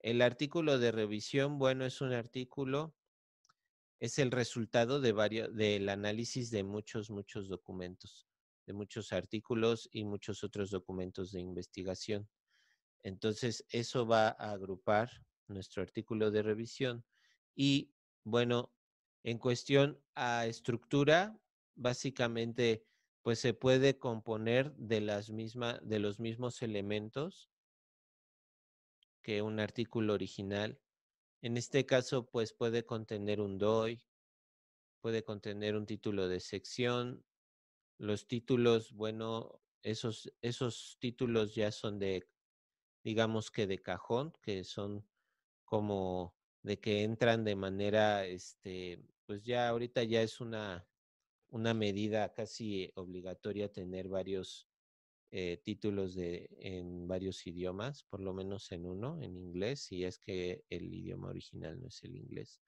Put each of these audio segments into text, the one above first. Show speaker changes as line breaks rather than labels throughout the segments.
El artículo de revisión, bueno, es un artículo, es el resultado de del análisis de muchos, muchos documentos, de muchos artículos y muchos otros documentos de investigación. Entonces, eso va a agrupar nuestro artículo de revisión. Y bueno, en cuestión a estructura, básicamente, pues se puede componer de, las misma, de los mismos elementos un artículo original. En este caso, pues puede contener un DOI, puede contener un título de sección. Los títulos, bueno, esos, esos títulos ya son de, digamos que de cajón, que son como de que entran de manera, este, pues ya ahorita ya es una, una medida casi obligatoria tener varios eh, títulos de, en varios idiomas, por lo menos en uno, en inglés, si es que el idioma original no es el inglés.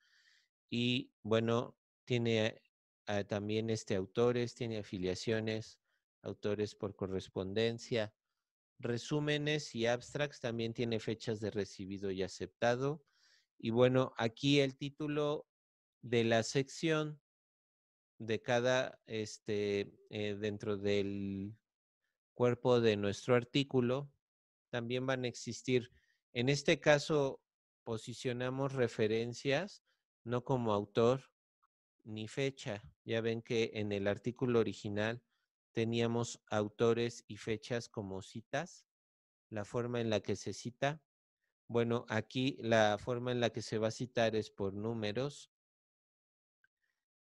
Y bueno, tiene eh, también este autores, tiene afiliaciones, autores por correspondencia, resúmenes y abstracts, también tiene fechas de recibido y aceptado. Y bueno, aquí el título de la sección de cada, este, eh, dentro del cuerpo de nuestro artículo, también van a existir. En este caso, posicionamos referencias, no como autor ni fecha. Ya ven que en el artículo original teníamos autores y fechas como citas, la forma en la que se cita. Bueno, aquí la forma en la que se va a citar es por números.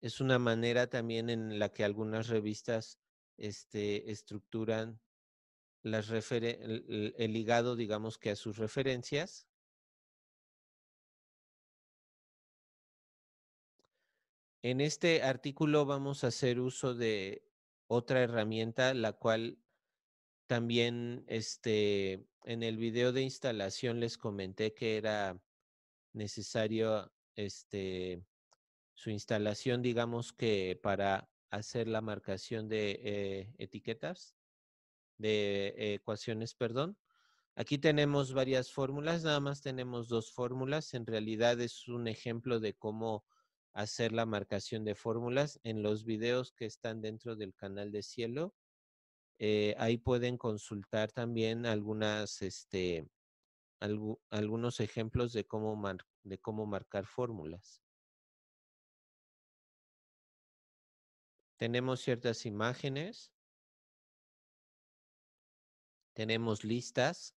Es una manera también en la que algunas revistas este, estructuran las el, el ligado, digamos que a sus referencias. En este artículo vamos a hacer uso de otra herramienta, la cual también este, en el video de instalación les comenté que era necesario este, su instalación, digamos que para hacer la marcación de eh, etiquetas, de eh, ecuaciones, perdón. Aquí tenemos varias fórmulas, nada más tenemos dos fórmulas. En realidad es un ejemplo de cómo hacer la marcación de fórmulas en los videos que están dentro del canal de Cielo. Eh, ahí pueden consultar también algunas, este, algunos ejemplos de cómo, de cómo marcar fórmulas.
tenemos ciertas imágenes, tenemos listas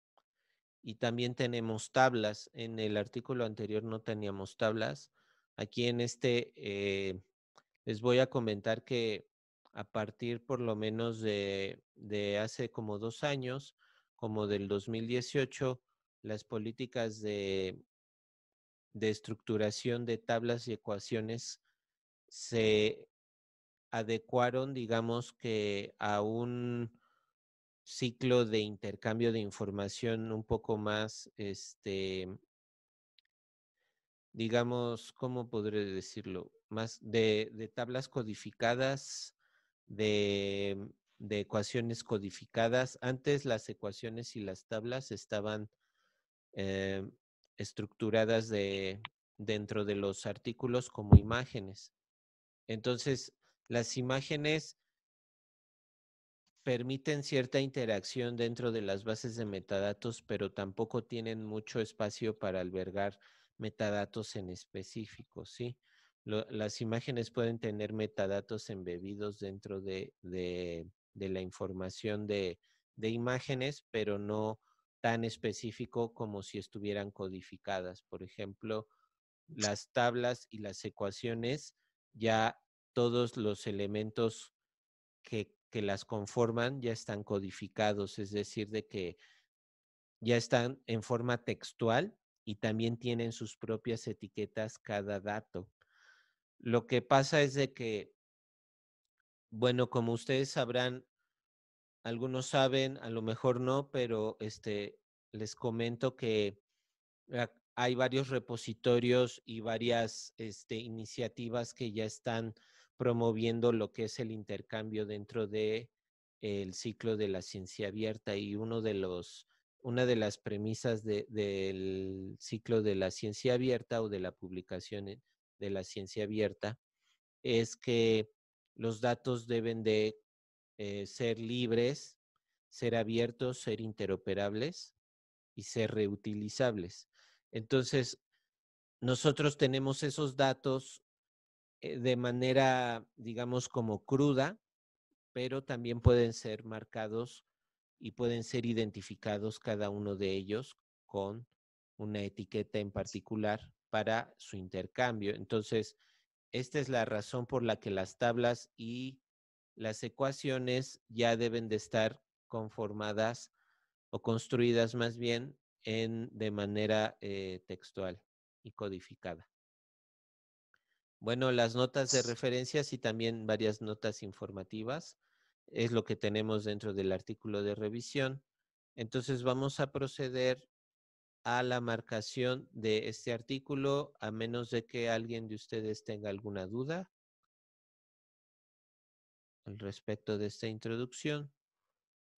y también
tenemos tablas. En el artículo anterior no teníamos tablas. Aquí en este eh, les voy a comentar que a partir por lo menos de, de hace como dos años, como del 2018, las políticas de, de estructuración de tablas y ecuaciones se adecuaron, digamos que a un ciclo de intercambio de información un poco más, este, digamos, ¿cómo podré decirlo? Más de, tablas codificadas, de, ecuaciones codificadas. Antes las ecuaciones y las tablas estaban eh, estructuradas de, dentro de los artículos como imágenes. Entonces, las imágenes permiten cierta interacción dentro de las bases de metadatos, pero tampoco tienen mucho espacio para albergar metadatos en específico, ¿sí? las imágenes pueden tener metadatos embebidos dentro de, de, de la información de, de, imágenes, pero no tan específico como si estuvieran codificadas. Por ejemplo, las tablas y las ecuaciones ya todos los elementos que, que las conforman ya están codificados, es decir, de que ya están en forma textual y también tienen sus propias etiquetas cada dato. Lo que pasa es de que, bueno, como ustedes sabrán, algunos saben, a lo mejor no, pero este, les comento que hay varios repositorios y varias este, iniciativas que ya están promoviendo lo que es el intercambio dentro de el ciclo de la ciencia abierta y uno de los una de las premisas del ciclo de la ciencia abierta o de la publicación de la ciencia abierta es que los datos deben de eh, ser libres, ser abiertos, ser interoperables y ser reutilizables. Entonces, nosotros tenemos esos datos eh, de manera, digamos, como cruda, pero también pueden ser marcados y pueden ser identificados cada uno de ellos con una etiqueta en particular para su intercambio. Entonces, esta es la razón por la que las tablas y las ecuaciones ya deben de estar conformadas o construidas más bien en, de manera eh, textual y codificada. Bueno, las notas de referencias y también varias notas informativas es lo que tenemos dentro del artículo de revisión. Entonces vamos a proceder a la marcación de este artículo, a menos de que alguien de ustedes tenga alguna duda al respecto de esta introducción.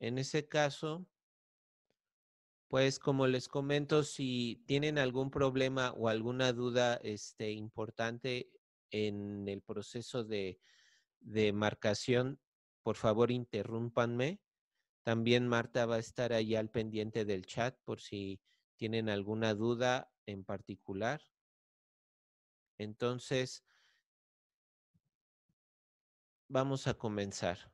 En ese caso, pues como les comento, si tienen algún problema o alguna duda este, importante en el proceso de, marcación, por favor interrúmpanme. También Marta va a estar ahí al pendiente del chat por si tienen alguna duda en particular. Entonces,
vamos a comenzar.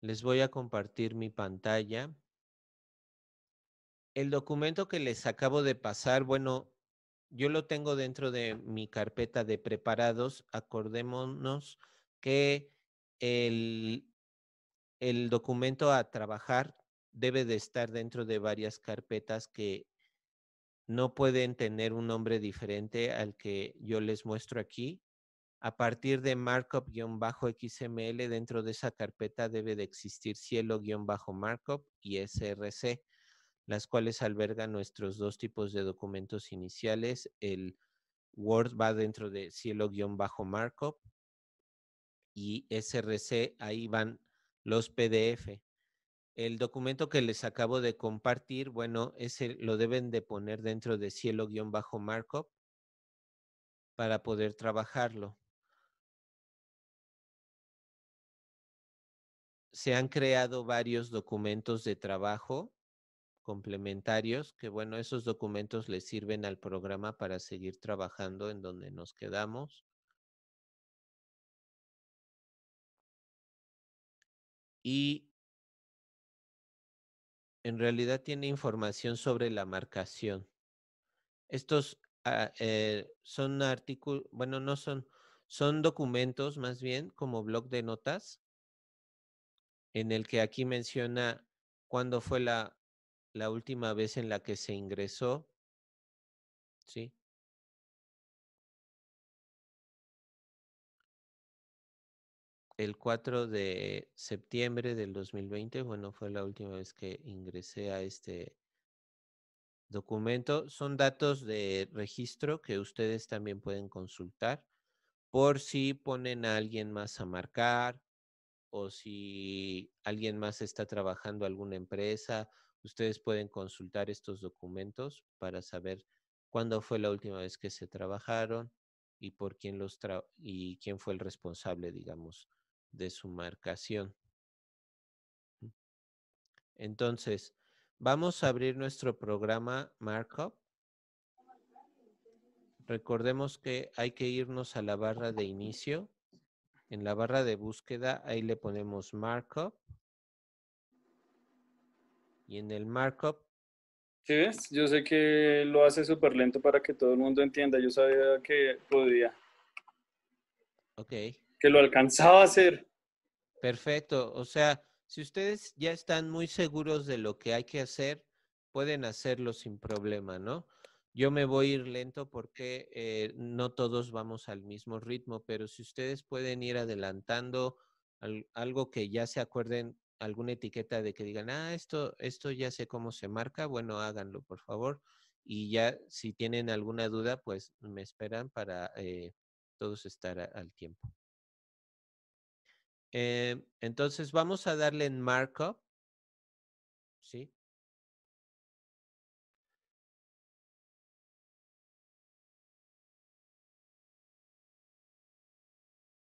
Les voy a compartir mi pantalla.
El documento que les acabo de pasar, bueno, yo lo tengo dentro de mi carpeta de preparados. Acordémonos que el, el documento a trabajar debe de estar dentro de varias carpetas que no pueden tener un nombre diferente al que yo les muestro aquí. A partir de markup-xml, dentro de esa carpeta debe de existir cielo-markup y src las cuales albergan nuestros dos tipos de documentos iniciales. El Word va dentro de cielo-markup y SRC, ahí van los PDF. El documento que les acabo de compartir, bueno, ese lo deben de poner dentro de cielo-markup
para poder trabajarlo. Se han creado varios documentos
de trabajo complementarios, que bueno, esos documentos le sirven al
programa para seguir trabajando en donde nos quedamos. Y en realidad tiene información sobre la marcación. Estos
ah, eh, son artículos, bueno, no son, son documentos más bien como blog de notas, en el que aquí menciona
cuándo fue la la última vez en la que se ingresó, ¿sí? El 4 de septiembre del 2020, bueno, fue la última
vez que ingresé a este documento. Son datos de registro que ustedes también pueden consultar por si ponen a alguien más a marcar o si alguien más está trabajando alguna empresa Ustedes pueden consultar estos documentos para saber cuándo fue la última vez que se trabajaron y por quién los y quién fue el responsable, digamos, de su marcación. Entonces, vamos a abrir nuestro programa Markup. Recordemos que hay que irnos a la barra de inicio. En la barra de búsqueda, ahí le ponemos Markup y en el markup.
¿Sí ves? Yo sé que lo hace súper lento para que todo el mundo entienda. Yo sabía que podía. Ok. Que lo alcanzaba a hacer.
Perfecto. O sea, si ustedes ya están muy seguros de lo que hay que hacer, pueden hacerlo sin problema, ¿no? Yo me voy a ir lento porque eh, no todos vamos al mismo ritmo, pero si ustedes pueden ir adelantando algo que ya se acuerden alguna etiqueta de que digan, ah, esto, esto ya sé cómo se marca, bueno, háganlo, por favor. Y ya si tienen alguna duda, pues me esperan para eh, todos estar al tiempo.
Eh, entonces vamos a darle en markup. ¿Sí?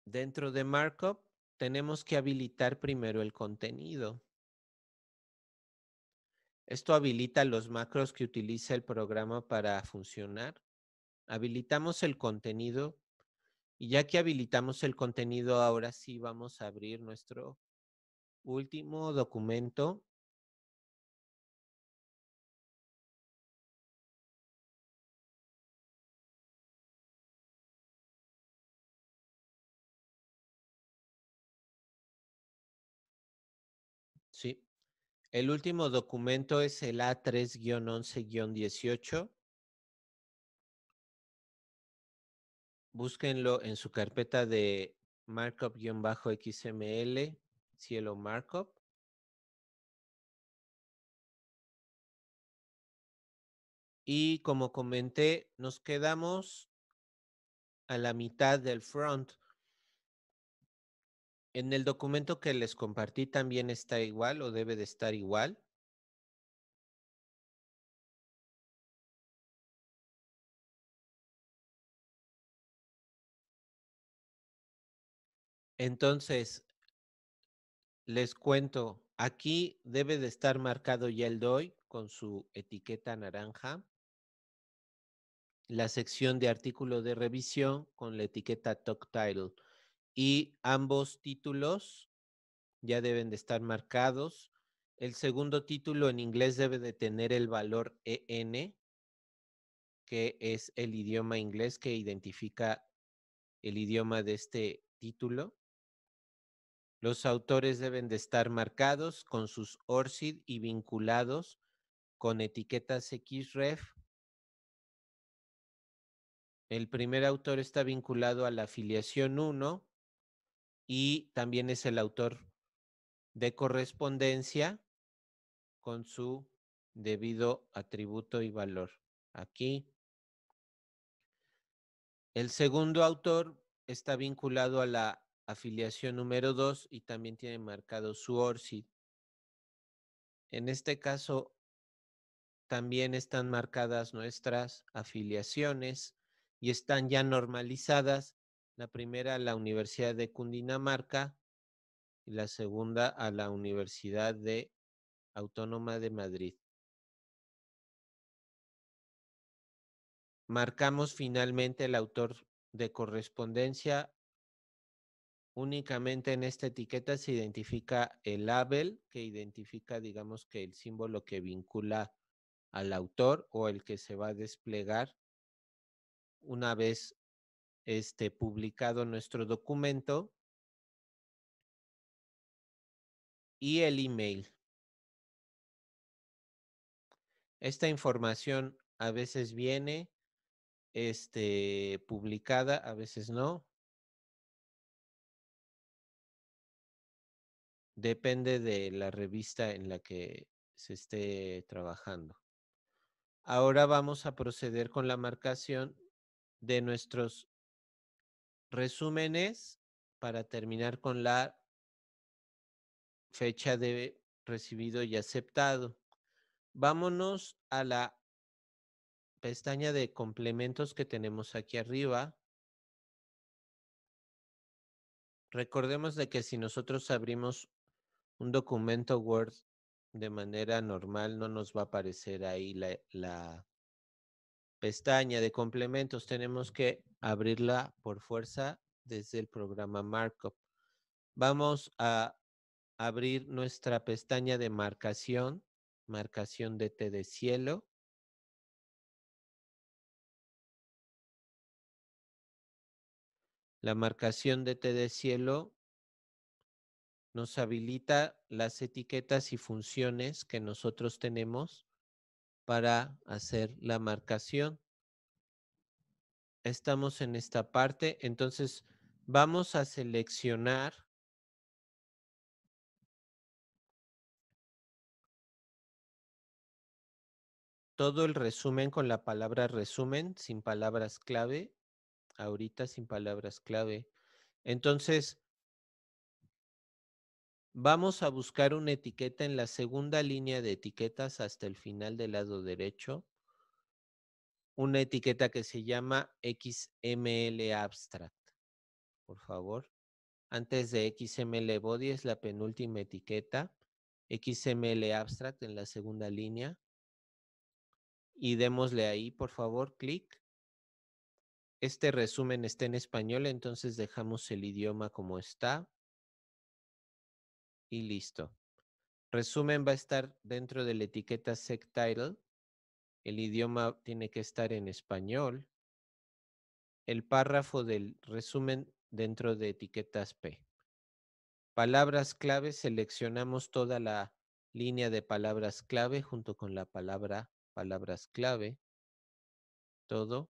Dentro de markup tenemos que habilitar primero el contenido.
Esto habilita los macros que utiliza el programa para funcionar. Habilitamos el contenido y ya que habilitamos el contenido,
ahora sí vamos a abrir nuestro último documento El
último documento es el A3-11-18. Búsquenlo en su carpeta de markup-xml, cielo markup. Y como comenté, nos quedamos a la mitad del front.
¿En el documento que les compartí también está igual o debe de estar igual? Entonces, les cuento, aquí debe de estar
marcado ya el DOI con su etiqueta naranja, la sección de artículo de revisión con la etiqueta talk Title y ambos títulos ya deben de estar marcados. El segundo título en inglés debe de tener el valor EN, que es el idioma inglés que identifica el idioma de este título. Los autores deben de estar marcados con sus ORCID y vinculados con etiquetas XREF. El primer autor está vinculado a la afiliación 1, y también es el autor de correspondencia con su debido atributo y valor. Aquí. El segundo autor está vinculado a la afiliación número 2 y también tiene marcado su ORCID. En este caso, también están marcadas nuestras afiliaciones y están ya normalizadas la primera a la Universidad de Cundinamarca y la segunda a la Universidad
Autónoma de Madrid. Marcamos finalmente el autor de correspondencia.
Únicamente en esta etiqueta se identifica el label, que identifica, digamos, que el símbolo que vincula al autor o el que se va a desplegar
una vez este, publicado nuestro documento y el email. Esta información a veces viene
este, publicada, a veces no. Depende de la revista en la que se esté trabajando. Ahora vamos a proceder con la marcación de nuestros resúmenes para terminar con la fecha de recibido y aceptado. Vámonos a la pestaña de complementos que tenemos aquí arriba. Recordemos de que si nosotros abrimos un documento Word de manera normal, no nos va a aparecer ahí la, la pestaña de complementos tenemos que abrirla por fuerza desde el programa Markup. Vamos a abrir nuestra pestaña de marcación,
marcación de T de cielo. La marcación de T de cielo
nos habilita las etiquetas y funciones que nosotros tenemos para hacer la marcación. Estamos en esta parte, entonces vamos a seleccionar
todo el resumen con la palabra resumen, sin
palabras clave, ahorita sin palabras clave. Entonces, Vamos a buscar una etiqueta en la segunda línea de etiquetas hasta el final del lado derecho. Una etiqueta que se llama XML Abstract. Por favor. Antes de XML Body es la penúltima etiqueta. XML Abstract en la segunda línea. Y démosle ahí, por favor, clic. Este resumen está en español, entonces dejamos el idioma como está y listo. Resumen va a estar dentro de la etiqueta title El idioma tiene que estar en español. El párrafo del resumen dentro de etiquetas P. Palabras clave, seleccionamos toda la línea de palabras clave junto con la palabra palabras clave. Todo.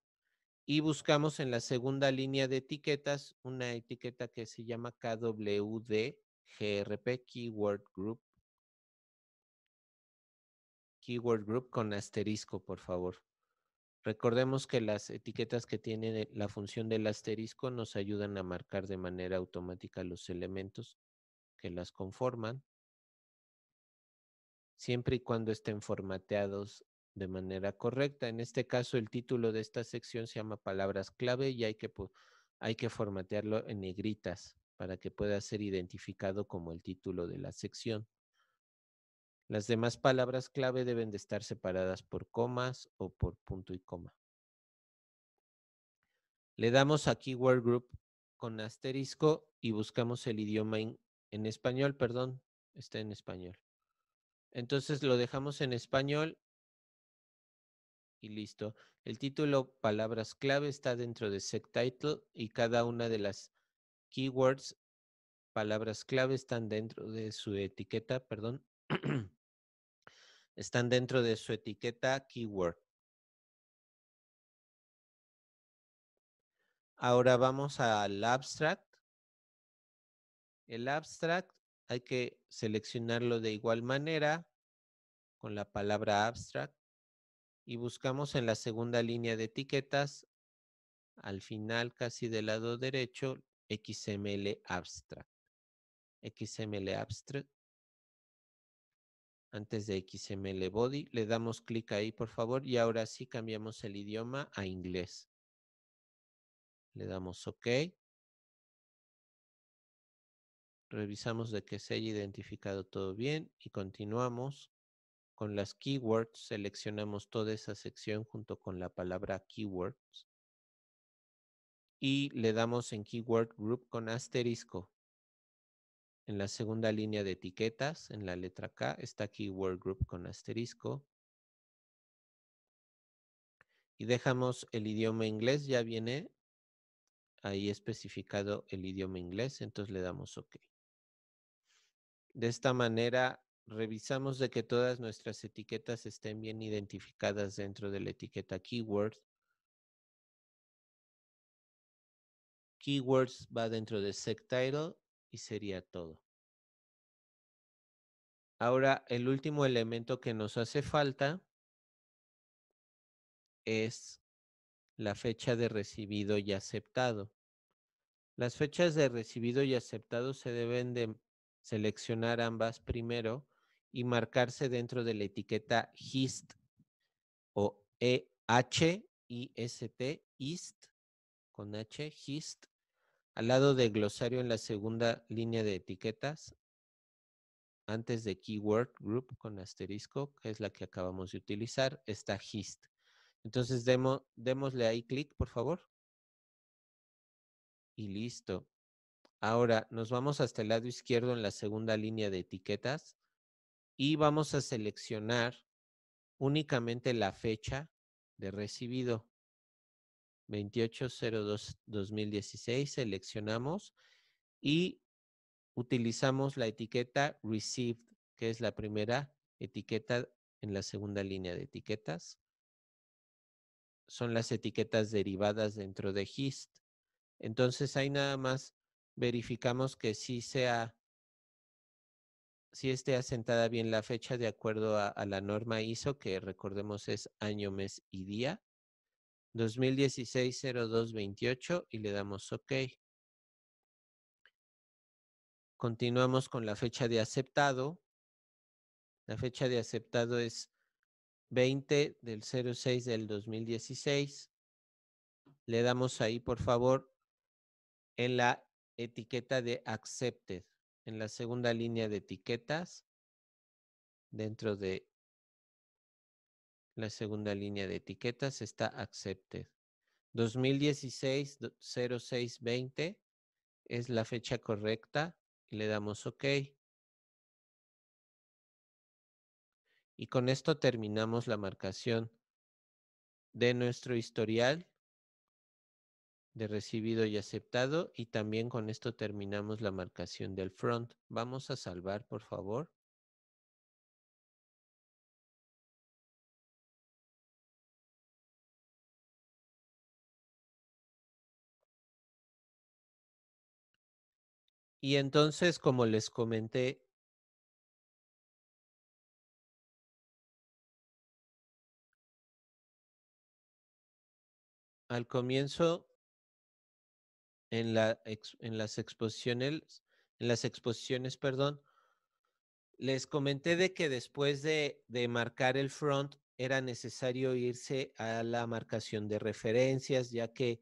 Y buscamos en la segunda línea de etiquetas una etiqueta que se llama KWD GRP Keyword Group. Keyword Group con asterisco, por favor. Recordemos que las etiquetas que tienen la función del asterisco nos ayudan a marcar de manera automática los elementos que las conforman, siempre y cuando estén formateados de manera correcta. En este caso, el título de esta sección se llama palabras clave y hay que, hay que formatearlo en negritas para que pueda ser identificado como el título de la sección. Las demás palabras clave deben de estar separadas por comas o por punto y coma. Le damos a Keyword Group con asterisco y buscamos el idioma en español, perdón, está en español. Entonces lo dejamos en español y listo. El título palabras clave está dentro de Title y cada una de las keywords, palabras clave, están dentro de su etiqueta, perdón,
están dentro de su etiqueta keyword. Ahora vamos al abstract.
El abstract hay que seleccionarlo de igual manera con la palabra abstract y buscamos en la segunda línea de etiquetas, al final casi del lado derecho, XML abstract. XML abstract. Antes de XML body, le damos clic ahí, por favor, y ahora sí cambiamos el idioma a inglés. Le damos OK. Revisamos de que se haya identificado todo bien y continuamos con las keywords. Seleccionamos toda esa sección junto con la palabra keywords y le damos en Keyword Group con asterisco. En la segunda línea de etiquetas, en la letra K, está Keyword Group con asterisco. Y dejamos el idioma inglés, ya viene ahí especificado el idioma inglés, entonces le damos OK. De esta manera, revisamos de que todas nuestras etiquetas estén bien identificadas dentro de la etiqueta Keyword
Keywords va dentro de title y sería todo. Ahora, el último elemento
que nos hace falta es la fecha de recibido y aceptado. Las fechas de recibido y aceptado se deben de seleccionar ambas primero y marcarse dentro de la etiqueta HIST o e h i s t con H, HIST al lado del glosario en la segunda línea de etiquetas, antes de keyword group con asterisco, que es la que acabamos de utilizar, está GIST. Entonces, démosle ahí clic, por favor. Y listo. Ahora nos vamos hasta el lado izquierdo en la segunda línea de etiquetas y vamos a seleccionar únicamente la fecha de recibido. 28.02.2016, seleccionamos y utilizamos la etiqueta received, que es la primera etiqueta en la segunda línea de etiquetas. Son las etiquetas derivadas dentro de HIST. Entonces ahí nada más verificamos que sí sea, si esté asentada bien la fecha de acuerdo a la norma ISO, que recordemos es año, mes y día. 2016 28 y le damos OK. Continuamos con la fecha de aceptado. La fecha de aceptado es 20 del 06 del 2016. Le damos ahí, por favor, en la etiqueta de Accepted, en la segunda línea de etiquetas, dentro de la segunda línea de etiquetas está accepted. 2016 06 es la fecha correcta y le damos OK. Y con esto terminamos la marcación de nuestro historial de recibido y aceptado y también con esto terminamos la
marcación del front. Vamos a salvar, por favor. Y entonces, como les comenté, al comienzo, en, la, en, las exposiciones,
en las exposiciones, perdón, les comenté de que después de, de marcar el front era necesario irse a la marcación de referencias, ya que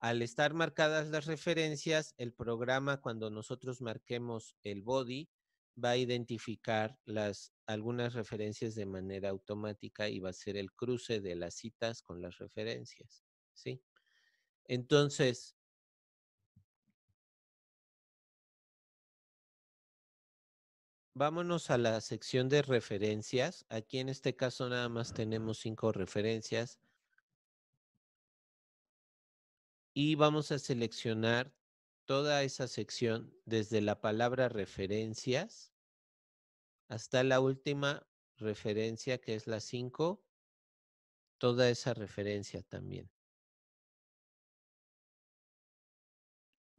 al estar marcadas las referencias, el programa cuando nosotros marquemos el body va a identificar las, algunas referencias de manera automática y va a ser el cruce de las citas con las referencias,
¿sí? Entonces, vámonos a la sección de referencias.
Aquí en este caso nada más tenemos cinco referencias y vamos a seleccionar toda esa sección desde la palabra referencias hasta la última referencia que es la 5, toda esa referencia también.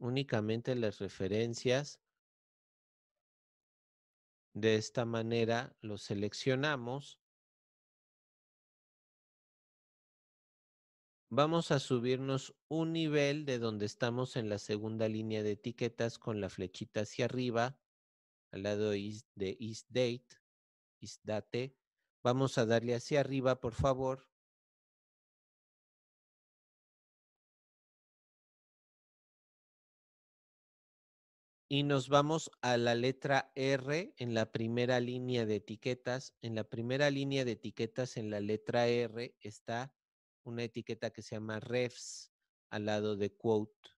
Únicamente las referencias.
De esta manera lo seleccionamos vamos
a subirnos un nivel de donde estamos en la segunda línea de etiquetas con la flechita hacia arriba, al lado de is date, date.
Vamos a darle hacia arriba, por favor.
y nos vamos a la letra R en la primera línea de etiquetas. En la primera línea de etiquetas, en la letra R, está una etiqueta que se llama refs al lado de quote.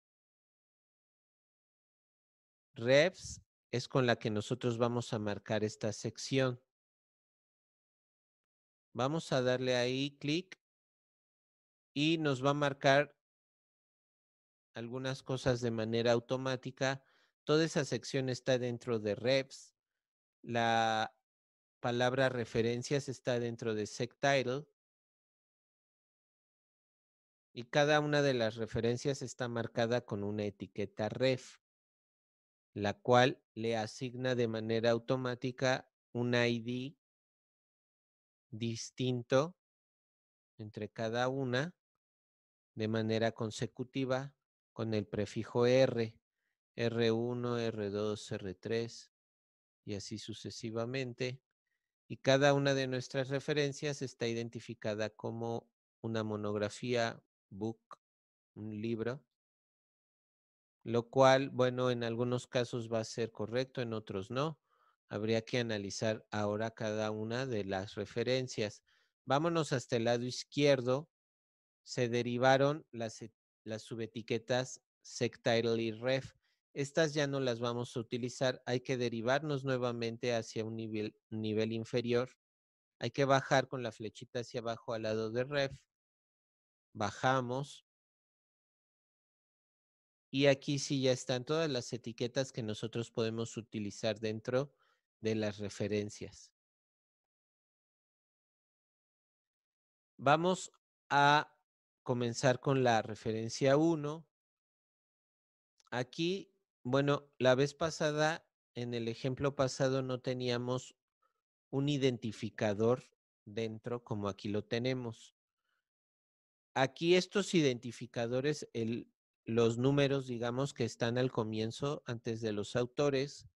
Refs es con la que nosotros vamos a marcar esta sección. Vamos a darle ahí clic y nos va a marcar algunas cosas de manera automática. Toda esa sección está dentro de refs. La palabra referencias está dentro de SECTITLE y cada una de las referencias está marcada con una etiqueta ref, la cual le asigna de manera automática un ID distinto entre cada una de manera consecutiva con el prefijo R, R1, R2, R3 y así sucesivamente. Y cada una de nuestras referencias está identificada como una monografía, book, un libro, lo cual, bueno, en algunos casos va a ser correcto, en otros no. Habría que analizar ahora cada una de las referencias. Vámonos hasta el lado izquierdo. Se derivaron las, e, las subetiquetas sectile y ref. Estas ya no las vamos a utilizar. Hay que derivarnos nuevamente hacia un nivel, nivel inferior. Hay que bajar con la flechita hacia abajo al lado de ref bajamos. Y aquí sí ya están todas las etiquetas que nosotros podemos utilizar dentro de las referencias. Vamos a comenzar con la referencia 1. Aquí, bueno, la vez pasada, en el ejemplo pasado no teníamos un identificador dentro como aquí lo tenemos aquí estos identificadores, los números, digamos, que están al comienzo, antes de los autores,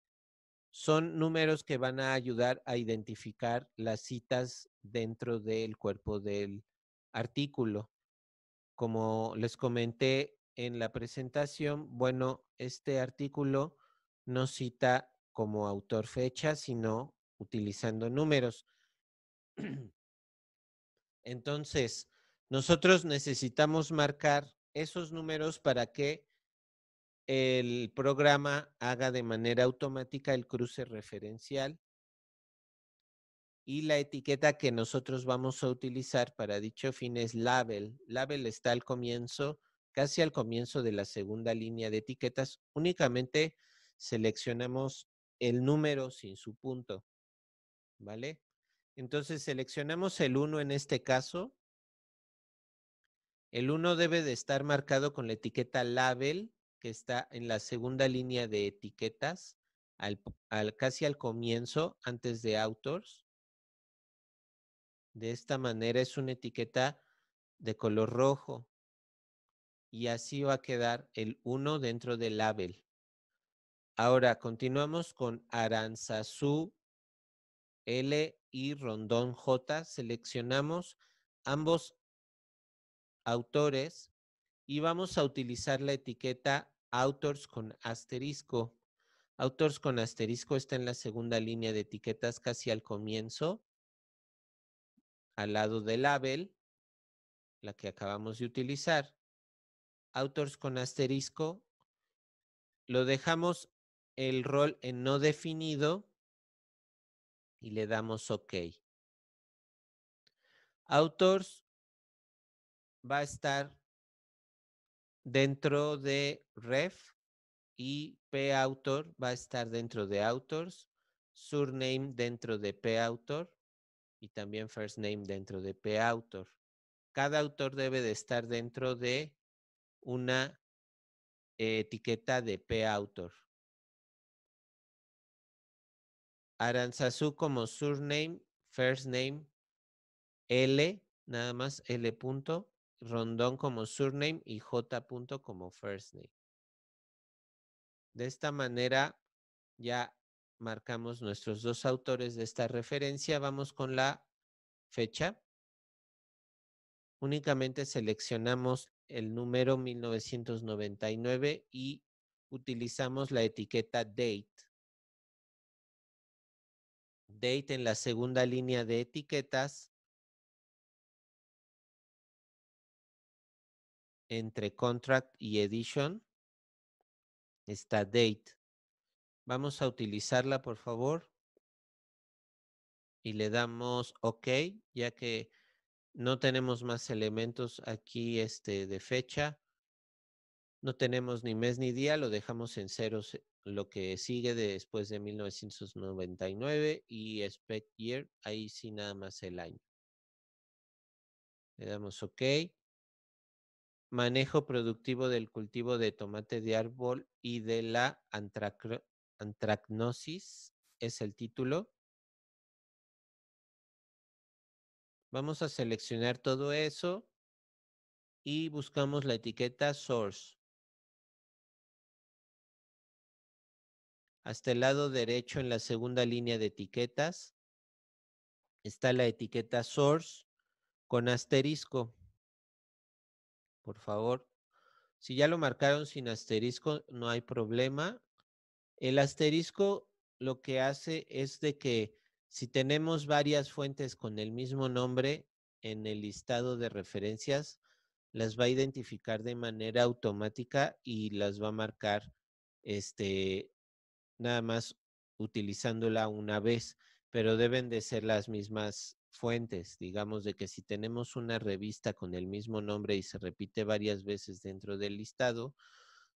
son números que van a ayudar a identificar las citas dentro del cuerpo del artículo. Como les comenté en la presentación, bueno, este artículo no cita como autor fecha, sino utilizando números. Entonces, nosotros necesitamos marcar esos números para que el programa haga de manera automática el cruce referencial y la etiqueta que nosotros vamos a utilizar para dicho fin es label. Label está al comienzo, casi al comienzo de la segunda línea de etiquetas. Únicamente seleccionamos el número sin su punto, ¿vale? Entonces seleccionamos el 1 en este caso el 1 debe de estar marcado con la etiqueta label, que está en la segunda línea de etiquetas, al, casi al comienzo, antes de Autors. De esta manera es una etiqueta de color rojo. Y así va a quedar el 1 dentro del label. Ahora continuamos con Aranzazú L y Rondón J. Seleccionamos ambos autores y vamos a utilizar la etiqueta authors con asterisco. Autors con asterisco está en la segunda línea de etiquetas casi al comienzo, al lado del label, la que acabamos de utilizar. Autors con asterisco, lo dejamos el rol en no definido y le damos OK. Autors va a estar dentro de ref y p autor va a estar dentro de authors, surname dentro de p autor y también first name dentro de p autor Cada autor debe de estar dentro de una etiqueta de p autor Aranzazú como surname, first name, L, nada más L punto, Rondón como surname y J. como first name. De esta manera ya marcamos nuestros dos autores de esta referencia. Vamos con la fecha. Únicamente seleccionamos el número 1999 y utilizamos la etiqueta
date. Date en la segunda línea de etiquetas entre contract y edition está date.
Vamos a utilizarla, por favor. Y le damos OK, ya que no tenemos más elementos aquí este, de fecha. No tenemos ni mes ni día, lo dejamos en ceros eh, lo que sigue después de 1999 y expect year, ahí sí nada más el año. Le damos OK manejo productivo del cultivo de tomate de árbol y de la antracnosis es el título.
Vamos a seleccionar todo eso y buscamos la etiqueta source.
Hasta el lado derecho en la segunda línea de etiquetas está la etiqueta source con asterisco por favor. Si ya lo marcaron sin asterisco, no hay problema. El asterisco lo que hace es de que si tenemos varias fuentes con el mismo nombre en el listado de referencias, las va a identificar de manera automática y las va a marcar este, nada más utilizándola una vez, pero deben de ser las mismas fuentes, digamos, de que si tenemos una revista con el mismo nombre y se repite varias veces dentro del listado,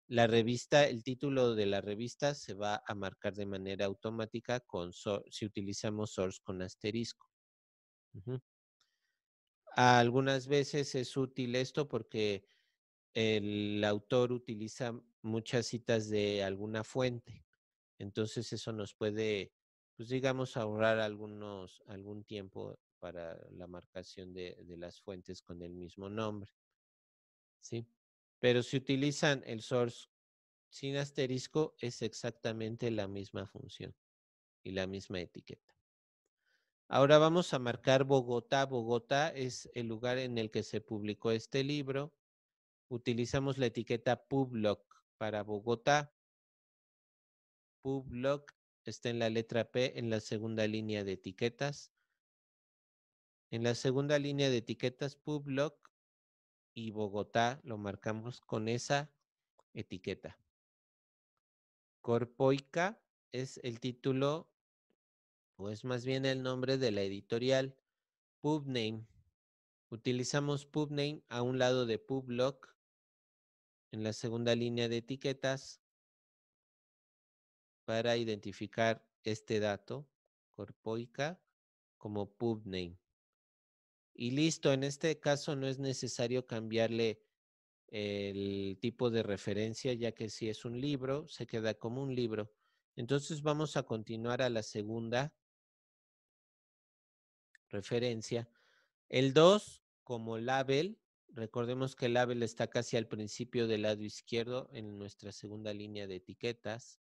la revista, el título de la revista se va a marcar de manera automática con si utilizamos source con asterisco. Algunas veces es útil esto porque el autor utiliza muchas citas de alguna fuente. Entonces eso nos puede, pues digamos, ahorrar algunos, algún tiempo para la marcación de, las fuentes con el mismo nombre. ¿Sí? Pero si utilizan el source sin asterisco, es exactamente la misma función y la misma etiqueta. Ahora vamos a marcar Bogotá. Bogotá es el lugar en el que se publicó este libro. Utilizamos la etiqueta PubLoc para Bogotá. PubLoc está en la letra P en la segunda línea de etiquetas. En la segunda línea de etiquetas PubLock y Bogotá lo marcamos con esa etiqueta. Corpoica es el título, o es pues, más bien el nombre de la editorial, PubName. Utilizamos PubName a un lado de PubLock en la segunda línea de etiquetas para identificar este dato, Corpoica, como PubName y listo. En este caso no es necesario cambiarle el tipo de referencia, ya que si es un libro, se queda como un libro. Entonces vamos a continuar a la segunda referencia. El 2 como label, recordemos que el label está casi al principio del lado izquierdo en nuestra segunda línea de etiquetas.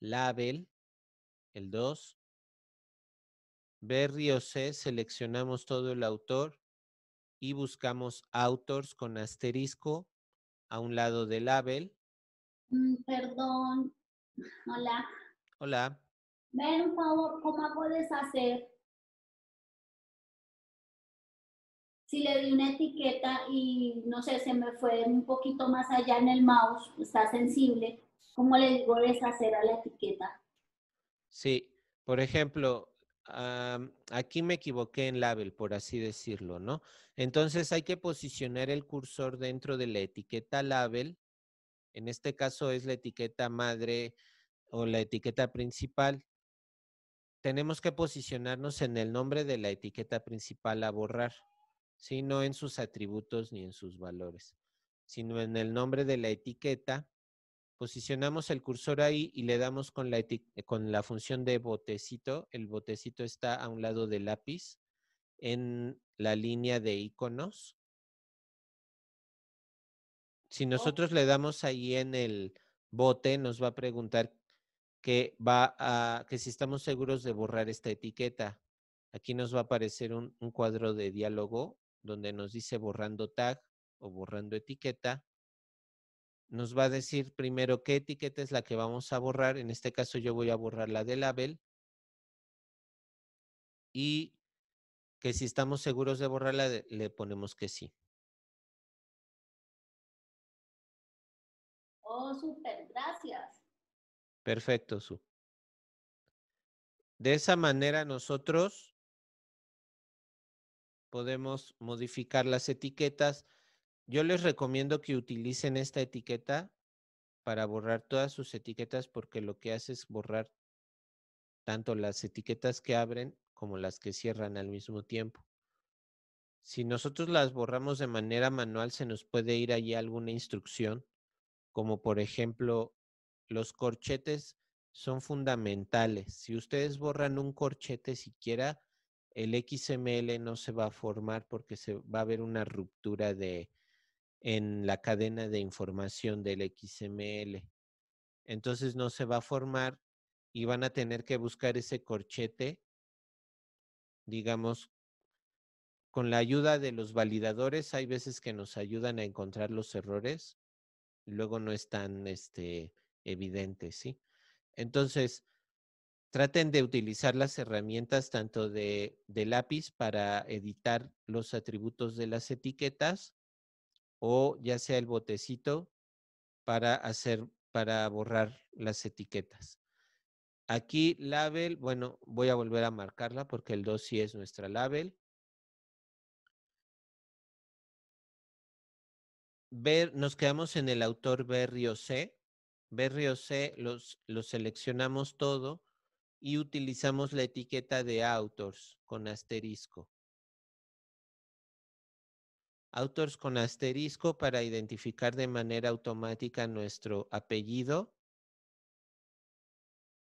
Label, el 2. O, C, seleccionamos todo el autor y buscamos authors con asterisco a un lado del label.
Mm, perdón, hola. Hola. Ven, por favor, ¿cómo puedes hacer? Si le di una etiqueta y no sé, se me fue un poquito más allá en el mouse, está sensible, ¿cómo le digo deshacer a
la etiqueta? Sí, por ejemplo, aquí me equivoqué en label, por así decirlo, ¿no? Entonces hay que posicionar el cursor dentro de la etiqueta label. En este caso es la etiqueta madre o la etiqueta principal. Tenemos que posicionarnos en el nombre de la etiqueta principal a borrar, ¿sí? No en sus atributos ni en sus valores, sino en el nombre de la etiqueta Posicionamos el cursor ahí y le damos con la, con la función de botecito. El botecito está a un lado del lápiz en la línea de iconos. Si oh. nosotros le damos ahí en el bote, nos va a preguntar que, va a, que si estamos seguros de borrar esta etiqueta. Aquí nos va a aparecer un cuadro de diálogo donde nos dice borrando tag o borrando etiqueta nos va a decir primero qué etiqueta es la que vamos a borrar. En este caso yo voy a borrar la de label. Y que si estamos seguros de borrarla, le ponemos que sí.
Oh, súper, gracias. Perfecto, Su. De esa manera nosotros
podemos modificar las etiquetas yo les recomiendo que utilicen esta etiqueta para borrar todas sus etiquetas porque lo que hace es borrar tanto las etiquetas que abren como las que cierran al mismo tiempo. Si nosotros las borramos de manera manual, se nos puede ir allí alguna instrucción, como por ejemplo, los corchetes son fundamentales. Si ustedes borran un corchete siquiera, el XML no se va a formar porque se va a haber una ruptura de, en la cadena de información del XML. Entonces no se va a formar y van a tener que buscar ese corchete, digamos, con la ayuda de los validadores. Hay veces que nos ayudan a encontrar los errores luego no es tan este, evidente, ¿sí? Entonces, traten de utilizar las herramientas tanto de, de lápiz para editar los atributos de las etiquetas o ya sea el botecito para hacer, para borrar las etiquetas. Aquí label, bueno, voy a volver a marcarla porque el 2 sí es nuestra label. Ver, nos quedamos en el autor Berrio C. Berrio C los, seleccionamos todo y utilizamos la etiqueta de authors con asterisco. Autors con asterisco para identificar de manera automática nuestro apellido.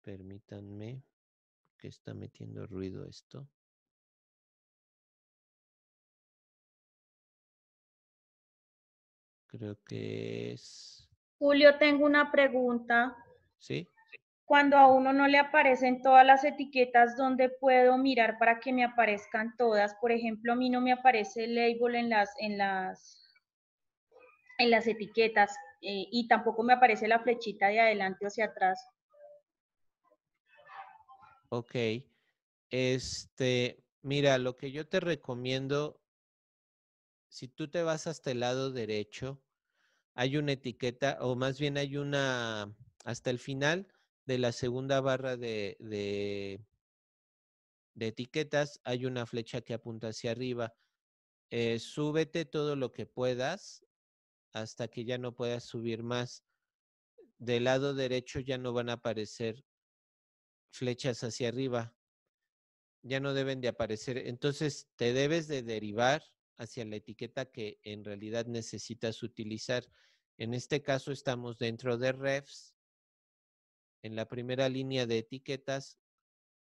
Permítanme que está metiendo ruido esto. Creo que es... Julio, tengo una pregunta. Sí cuando a uno no le aparecen todas las etiquetas ¿dónde puedo mirar para que me aparezcan todas. Por ejemplo, a mí no me aparece el label en las, en las, en las etiquetas eh, y tampoco me aparece la flechita de adelante hacia atrás.
Ok. Este, mira, lo que yo te recomiendo, si tú te vas hasta el lado derecho, hay una etiqueta, o más bien hay una, hasta el final, de la segunda barra de, de, etiquetas hay una flecha que apunta hacia arriba. Eh, súbete todo lo que puedas hasta que ya no puedas subir más. Del lado derecho ya no van a aparecer flechas hacia arriba. Ya no deben de aparecer. Entonces te debes de derivar hacia la etiqueta que en realidad necesitas utilizar. En este caso estamos dentro de refs en la primera línea de etiquetas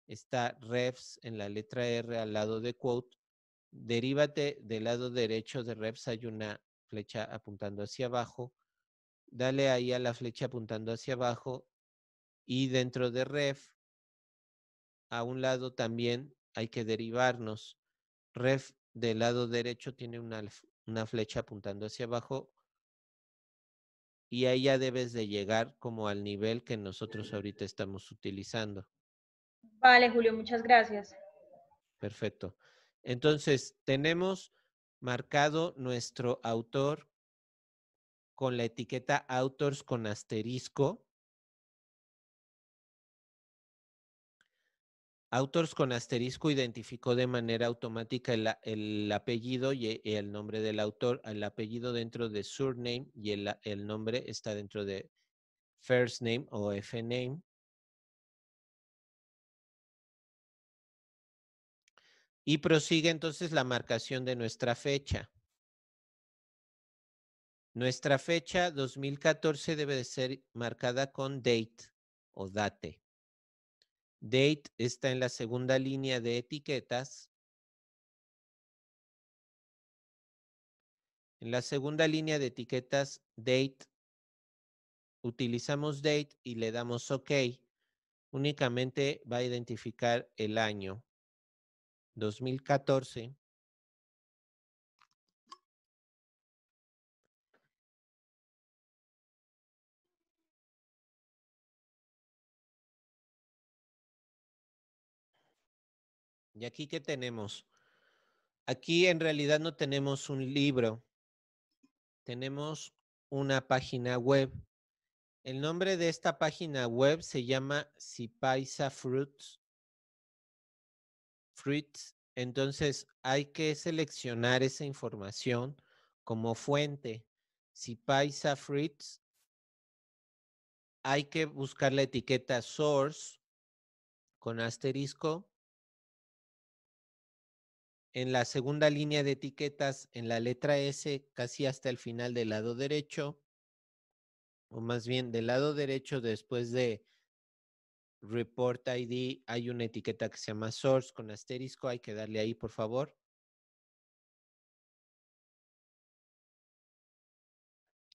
está refs en la letra R al lado de quote. Derívate del lado derecho de refs, hay una flecha apuntando hacia abajo. Dale ahí a la flecha apuntando hacia abajo y dentro de ref, a un lado también hay que derivarnos. Ref del lado derecho tiene una flecha apuntando hacia abajo y ahí ya debes de llegar como al nivel que nosotros ahorita estamos utilizando.
Vale, Julio, muchas gracias.
Perfecto. Entonces, tenemos marcado nuestro autor con la etiqueta Autors con asterisco Autors con asterisco identificó de manera automática el, apellido eh, y el nombre del autor, el apellido dentro de surname
y el, nombre está dentro de first name o Fname. Y prosigue entonces la marcación de nuestra fecha.
Nuestra fecha 2014 debe de ser marcada con date o date. Date está en la segunda línea de etiquetas. En la segunda línea de etiquetas, date, utilizamos date y le damos OK. Únicamente va a identificar el año 2014.
¿Y aquí qué tenemos?
Aquí en realidad no tenemos un libro, tenemos una página web. El nombre de esta página web se llama Cipaisa Fruits. Fruits. Entonces hay que seleccionar esa información como fuente. paisa Fruits. Hay que buscar la etiqueta source con asterisco en la segunda línea de etiquetas, en la letra S, casi hasta el final del lado derecho, o más bien del lado derecho después de Report ID, hay una etiqueta que se llama Source con asterisco, hay que darle ahí, por
favor.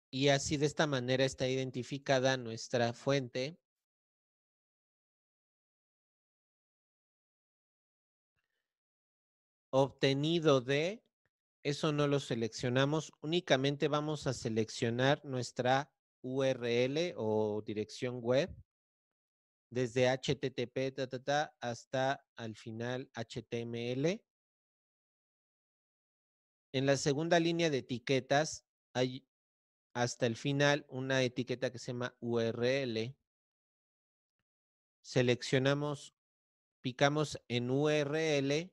Y así de esta manera está identificada nuestra fuente obtenido de, eso no lo seleccionamos, únicamente vamos a
seleccionar nuestra URL o dirección web desde HTTP hasta al final HTML. En la segunda línea de etiquetas hay hasta el final una etiqueta que se llama URL. Seleccionamos, picamos en URL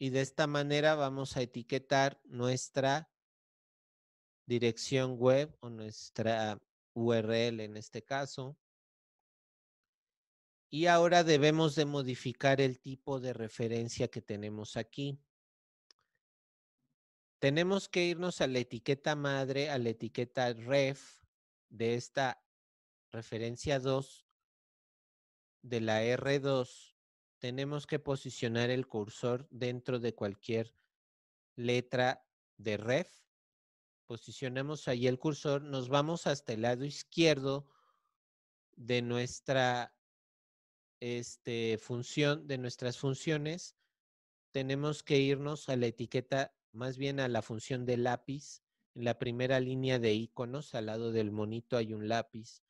y de esta manera vamos a etiquetar nuestra dirección web o nuestra URL en este caso. Y ahora debemos de modificar el tipo de referencia que tenemos aquí. Tenemos que irnos a la etiqueta madre, a la etiqueta ref de esta referencia 2, de la R2 tenemos que posicionar el cursor dentro de cualquier letra de ref. Posicionamos ahí el cursor, nos vamos hasta el lado izquierdo de nuestra este, función, de nuestras funciones. Tenemos que irnos a la etiqueta, más bien a la función de lápiz. En la primera línea de iconos, al lado del monito hay un lápiz.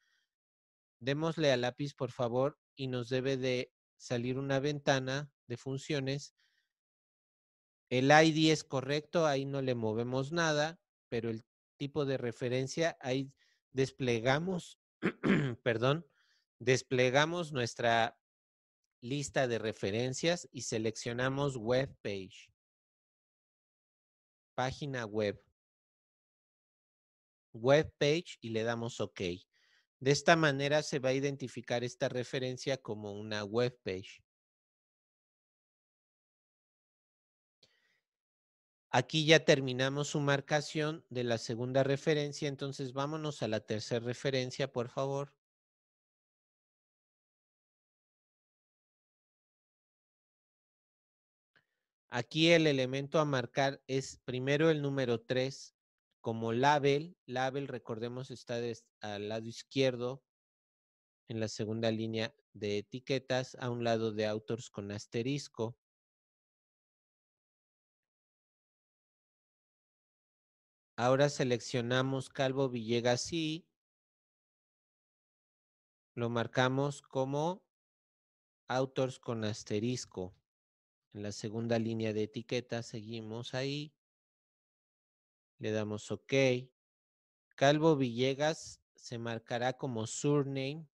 Démosle al lápiz, por favor, y nos debe de salir una ventana de funciones. El ID es correcto, ahí no le movemos nada, pero el tipo de referencia, ahí desplegamos, perdón, desplegamos nuestra lista de referencias y seleccionamos web page, página web, web page y le damos OK. De esta manera se va a identificar esta referencia como una web page. Aquí ya terminamos su marcación
de la segunda referencia, entonces vámonos a la tercera referencia, por favor. Aquí el elemento a marcar es primero el número 3,
como label. Label, recordemos, está al lado izquierdo
en la segunda línea de etiquetas, a un lado de Autors con asterisco. Ahora seleccionamos Calvo Villegas y
lo marcamos como Autors con asterisco. En la segunda línea de etiquetas seguimos ahí. Le damos OK. Calvo Villegas se marcará como surname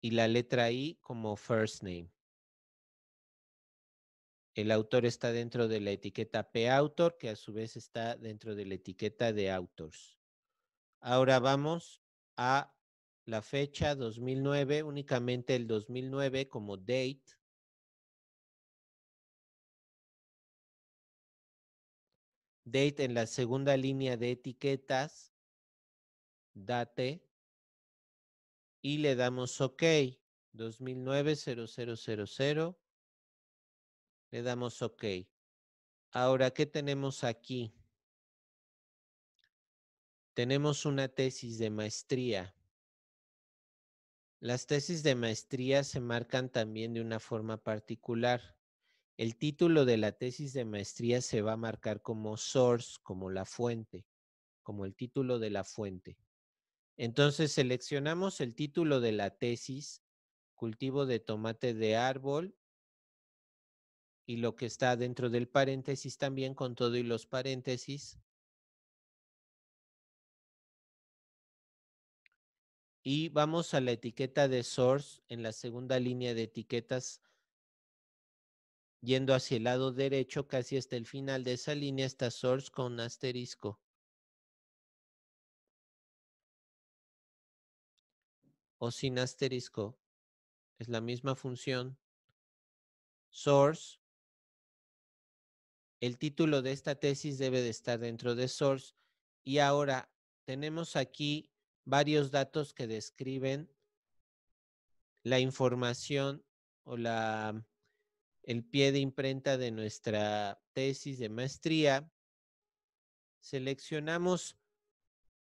y la letra I como first name. El autor está dentro de la etiqueta P-Autor, que a su vez está dentro de la etiqueta de Authors. Ahora vamos a la fecha 2009, únicamente el 2009 como date
Date en la segunda línea de etiquetas, date,
y le damos OK, 2009-0000, le damos OK. Ahora, ¿qué tenemos aquí? Tenemos una tesis de maestría. Las tesis de maestría se marcan también de una forma particular. El título de la tesis de maestría se va a marcar como source, como la fuente, como el título de la fuente. Entonces seleccionamos el título de la tesis, cultivo de tomate de árbol,
y lo que está dentro del paréntesis también con todo y los paréntesis.
Y vamos a la etiqueta de source en la segunda línea de etiquetas Yendo hacia el lado derecho, casi hasta el final de esa línea, está source con
asterisco. O sin asterisco. Es la misma función.
Source. El título de esta tesis debe de estar dentro de source. Y ahora tenemos aquí varios datos que describen la información o la el pie de imprenta de nuestra tesis de maestría, seleccionamos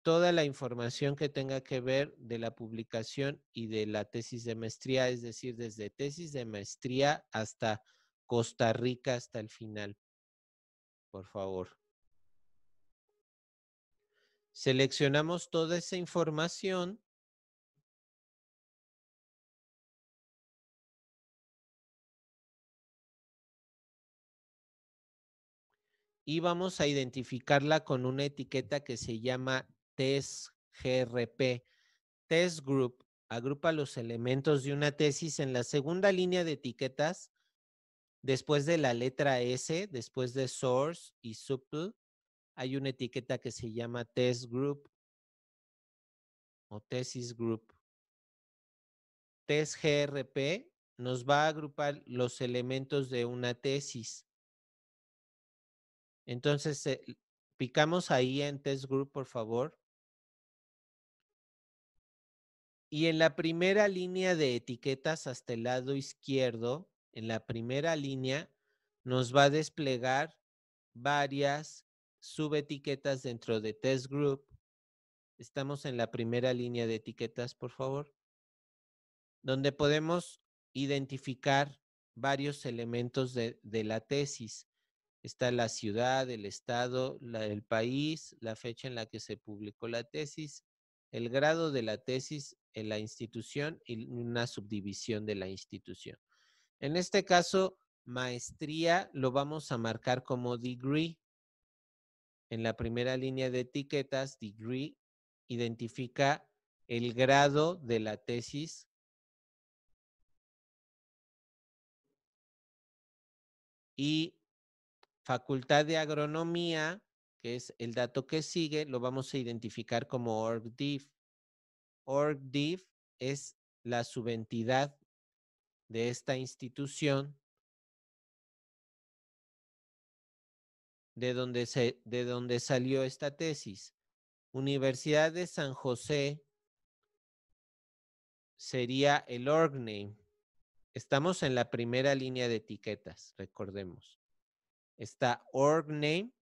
toda la información que tenga que ver de la publicación y de la tesis de maestría, es decir, desde tesis de maestría hasta Costa Rica hasta el final. Por favor.
Seleccionamos toda esa información y vamos a identificarla
con una etiqueta que se llama test GRP. Test Group agrupa los elementos de una tesis en la segunda línea de etiquetas, después de la letra S, después de source y supple, hay una etiqueta que se llama test group o tesis group. Test GRP nos va a agrupar los elementos de una tesis. Entonces, eh, picamos ahí en Test Group, por favor. Y en la primera línea de etiquetas hasta el lado izquierdo, en la primera línea, nos va a desplegar varias subetiquetas dentro de Test Group. Estamos en la primera línea de etiquetas, por favor, donde podemos identificar varios elementos de la tesis está la ciudad, el estado, el país, la fecha en la que se publicó la tesis, el grado de la tesis en la institución y una subdivisión de la institución. En este caso, maestría lo vamos a marcar como degree. En la primera línea de etiquetas, degree identifica el grado
de la tesis y Facultad de Agronomía, que es
el dato que sigue, lo vamos a identificar como OrgDiv. OrgDiv es la subentidad de esta institución de donde, de donde salió esta tesis. Universidad de San José sería el OrgName. Estamos en la primera línea de
etiquetas, recordemos está org name,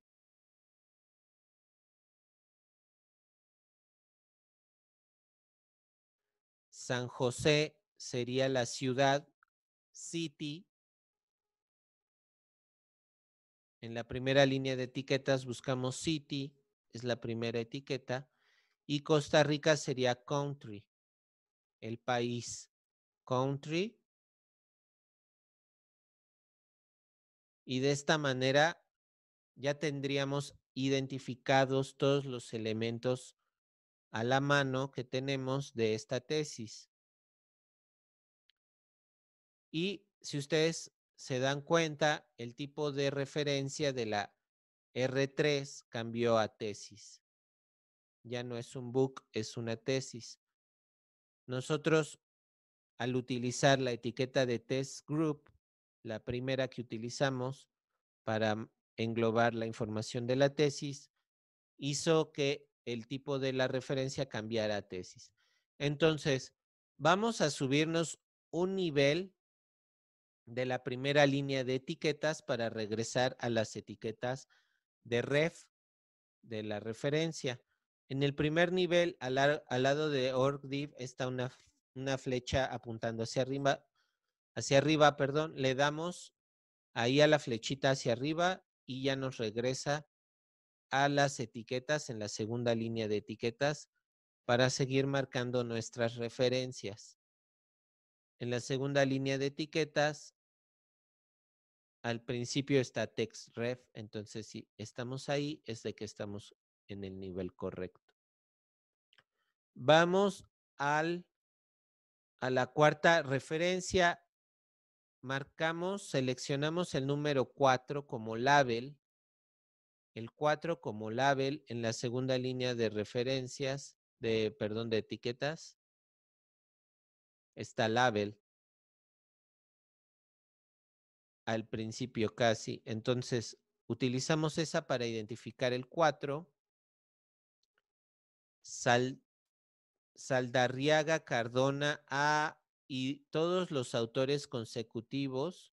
San José sería la ciudad, city.
En la primera línea de etiquetas buscamos city, es la primera etiqueta. Y Costa Rica sería country, el país. Country, Y de esta manera ya tendríamos identificados todos los elementos a la mano que tenemos de esta tesis. Y si ustedes se dan cuenta, el tipo de referencia de la R3 cambió a tesis. Ya no es un book, es una tesis. Nosotros, al utilizar la etiqueta de test group, la primera que utilizamos para mm, englobar la información de la tesis, hizo que el tipo de la referencia cambiara a tesis. Entonces, vamos a subirnos un nivel de la primera línea de etiquetas para regresar a las etiquetas de ref de la referencia. En el primer nivel, al, lado de orgdiv, está una flecha apuntando hacia arriba, hacia arriba, perdón, le damos ahí a la flechita hacia arriba y ya nos regresa a las etiquetas en la segunda línea de etiquetas para seguir marcando nuestras referencias. En la segunda línea de etiquetas, al principio está text ref entonces si estamos ahí es de que estamos en el nivel correcto. Vamos al, a la cuarta referencia marcamos, seleccionamos el número 4 como label, el 4 como label en la segunda línea de referencias, de, perdón, de etiquetas, está label al principio casi. Entonces, utilizamos esa para identificar el 4. Saldarriaga Cardona A y todos los autores consecutivos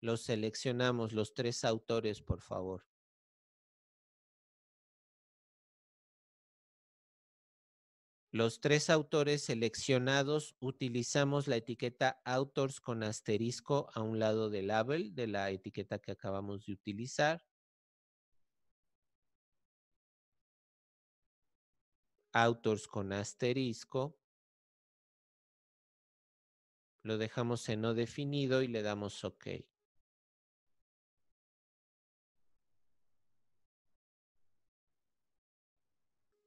los seleccionamos, los tres autores, por favor. Los tres autores
seleccionados utilizamos la etiqueta Authors con asterisco a un lado del label de la etiqueta que acabamos de utilizar. Authors con asterisco
lo dejamos en no definido y le damos OK.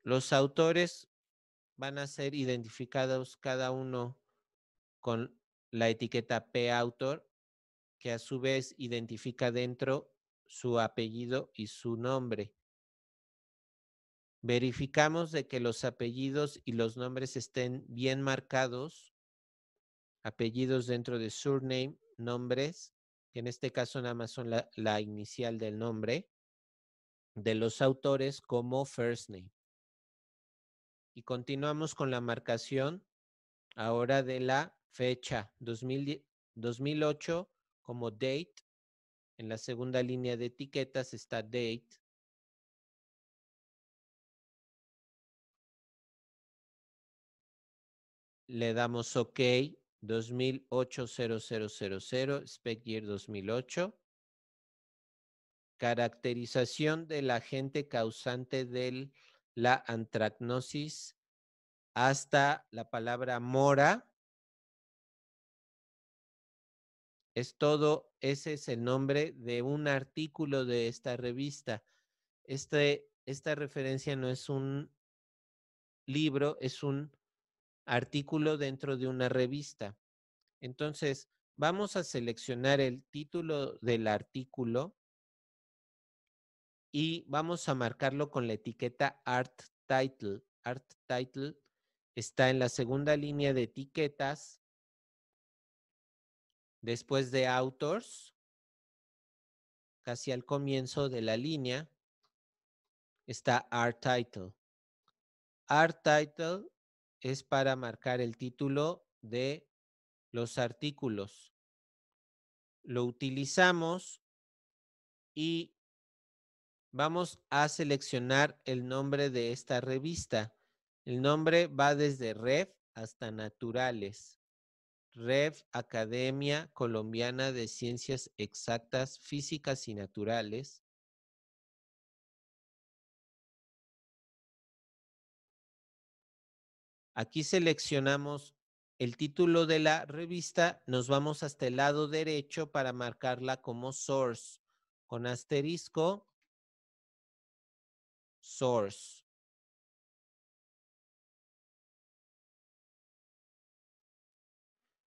Los autores van a ser identificados cada uno con la etiqueta P-Autor, que a su vez identifica dentro su apellido y su nombre. Verificamos de que los apellidos y los nombres estén bien marcados apellidos dentro de surname, nombres, que en este caso nada más son la, inicial del nombre, de los autores como first name. Y continuamos con la marcación ahora de la fecha 2008 como date.
En la segunda línea de etiquetas está date.
Le damos OK 2008-0000, 2008. Caracterización del agente causante de la antracnosis hasta la palabra mora. Es todo, ese es el nombre de un artículo de esta revista. Este, esta referencia no es un libro, es un artículo dentro de una revista. Entonces, vamos a seleccionar el título del artículo y vamos a marcarlo con la etiqueta Art Title. Art Title está en la segunda línea de etiquetas, después de Authors, casi al comienzo de la línea, está Art Title. Art Title es para marcar el título de los artículos. Lo utilizamos y vamos a seleccionar el nombre de esta revista. El nombre va desde rev hasta Naturales. rev Academia Colombiana de Ciencias
Exactas, Físicas y Naturales. Aquí seleccionamos
el título de la revista, nos vamos hasta el lado derecho para marcarla
como source con asterisco source.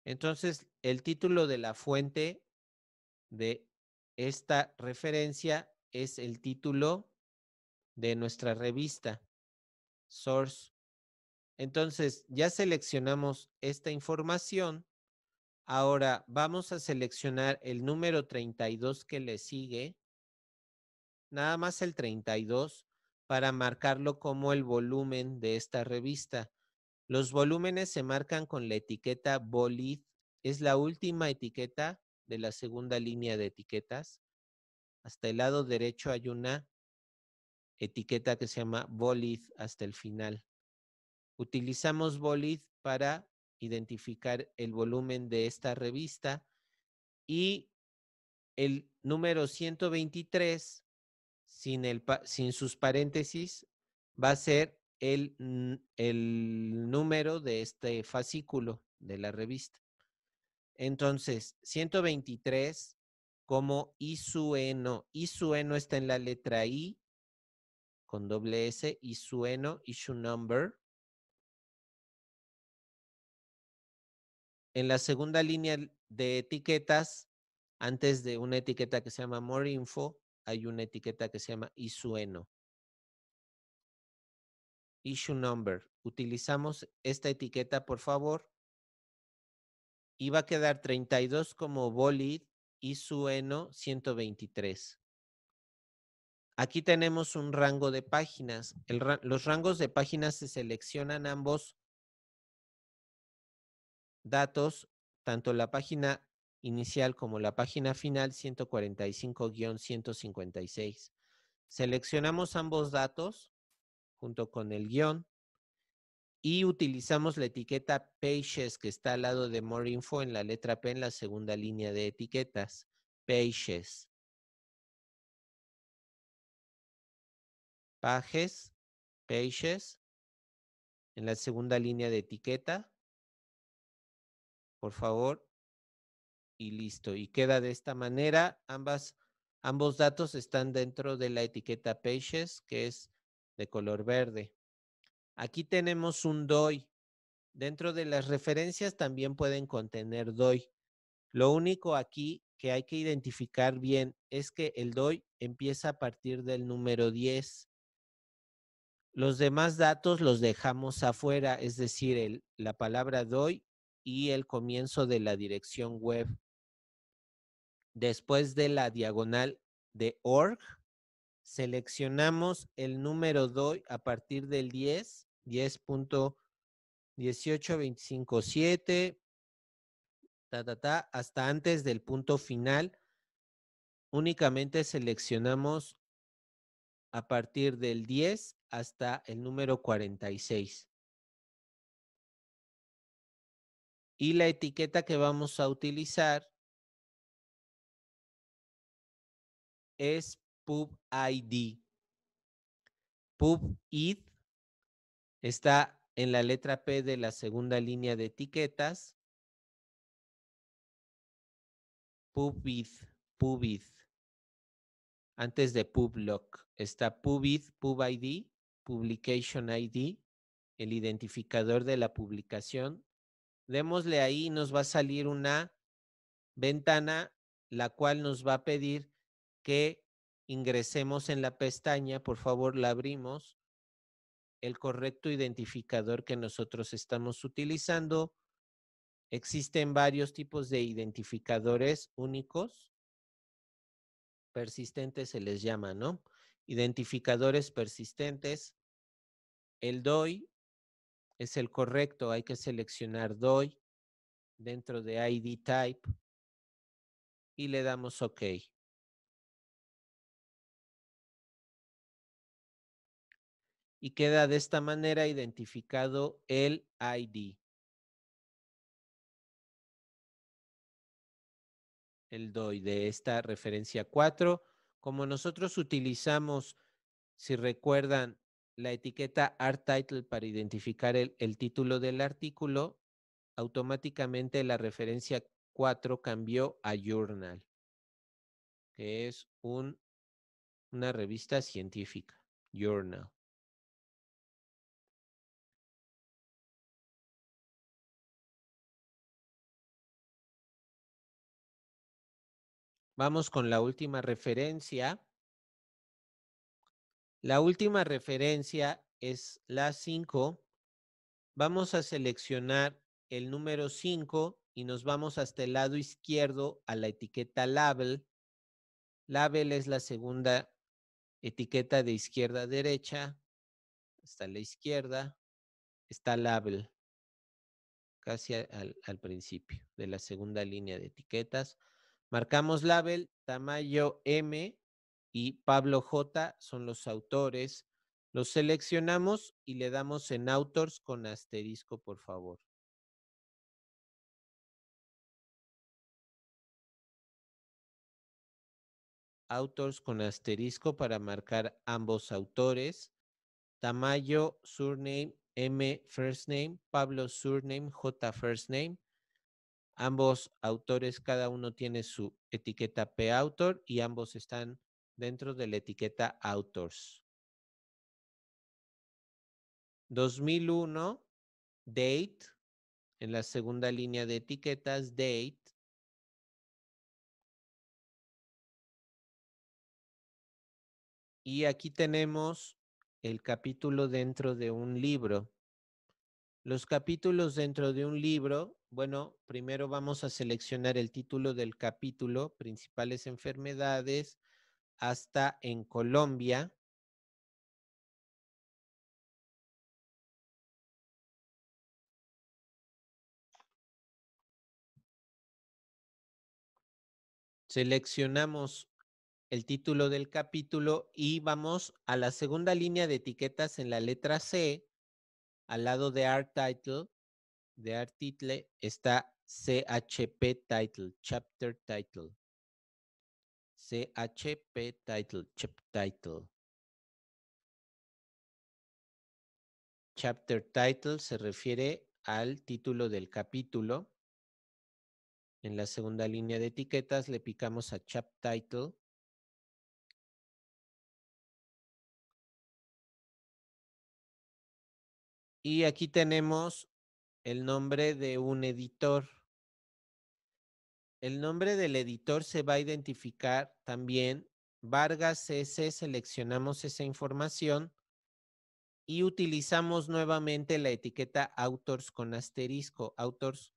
Entonces, el título de la fuente
de esta referencia es el título de nuestra revista, Source. Entonces, ya seleccionamos esta información. Ahora vamos a seleccionar el número 32 que le sigue, nada más el 32, para marcarlo como el volumen de esta revista. Los volúmenes se marcan con la etiqueta bolid, es la última etiqueta de la segunda línea de etiquetas. Hasta el lado derecho hay una etiqueta que se llama bolid hasta el final. Utilizamos BOLID para identificar el volumen de esta revista y el número 123 sin, sin sus paréntesis va a ser el, el número de este fascículo de la revista. Entonces, 123 como isueno. Isueno está en la letra I con doble S, isueno, issue number. en la segunda línea de etiquetas, antes de una etiqueta que se llama More Info, hay una etiqueta que se llama Isueno. Issue Number. Utilizamos esta etiqueta, por favor. Y va a quedar 32 como bolid Isueno 123. Aquí tenemos un rango de páginas. los rangos de páginas se seleccionan ambos datos, tanto la página inicial como la página final 145-156. Seleccionamos ambos datos junto con el guión y utilizamos la etiqueta Pages que está al lado de More Info en la letra P en la segunda línea de etiquetas.
Pages. Pages, Pages, en la segunda línea de etiqueta
por favor, y listo. Y queda de esta manera, ambas, ambos datos están dentro de la etiqueta Pages, que es de color verde. Aquí tenemos un DOI. Dentro de las referencias también pueden contener DOI. Lo único aquí que hay que identificar bien es que el DOI empieza a partir del número 10. Los demás datos los dejamos afuera, es decir, el, la palabra DOI y el comienzo de la dirección web. Después de la diagonal de org, seleccionamos el número DOI a partir del 10, 10.18257, ta, ta, ta, hasta antes del punto final. Únicamente seleccionamos a partir del 10 hasta el número 46.
y la etiqueta que vamos a utilizar es PubID.
PubID está en la letra P de la segunda línea de etiquetas. PubID, PubID. Antes de PubLock está PubID, PubID, Publication ID, el identificador de la publicación démosle ahí y nos va a salir una ventana la cual nos va a pedir que ingresemos en la pestaña, por favor la abrimos, el correcto identificador que nosotros estamos utilizando. Existen varios tipos de identificadores únicos. Persistentes se les llama, ¿no? Identificadores persistentes. El DOI es el correcto. Hay que seleccionar
DOI dentro de ID Type y le damos OK. Y queda de esta manera identificado el ID.
El DOI de esta referencia 4. Como nosotros utilizamos, si recuerdan, la etiqueta Art Title para identificar el, título del artículo, automáticamente la referencia 4 cambió a Journal,
que es una revista científica, Journal. Vamos con la última referencia la última
referencia es la 5. Vamos a seleccionar el número 5 y nos vamos hasta el lado izquierdo a la etiqueta label. Label es la segunda etiqueta de izquierda a derecha. a la izquierda está label, casi al principio de la segunda línea de etiquetas. Marcamos label, tamaño M, y Pablo J son los autores. Los
seleccionamos y le damos en autores con asterisco, por favor. Autors con asterisco para marcar ambos autores.
Tamayo, surname, M, first name. Pablo, surname, J, first name. Ambos autores, cada uno tiene su etiqueta P Autor. y ambos están dentro de la etiqueta Authors.
2001, Date, en la segunda línea de etiquetas, Date. Y aquí tenemos el
capítulo dentro de un libro. Los capítulos dentro de un libro, bueno, primero vamos a seleccionar el título del capítulo, principales
enfermedades, hasta en Colombia. Seleccionamos
el título del capítulo y vamos a la segunda línea de etiquetas en la letra C. Al lado de Art Title, de Art Title, está CHP Title, Chapter Title. CHP title, chip title. Chapter title se refiere al título del
capítulo. En la segunda línea de etiquetas le picamos a chap title. Y aquí tenemos el nombre de
un editor. El nombre del editor se va a identificar también. Vargas S. Seleccionamos esa información y utilizamos nuevamente la etiqueta Autors con asterisco. Autors,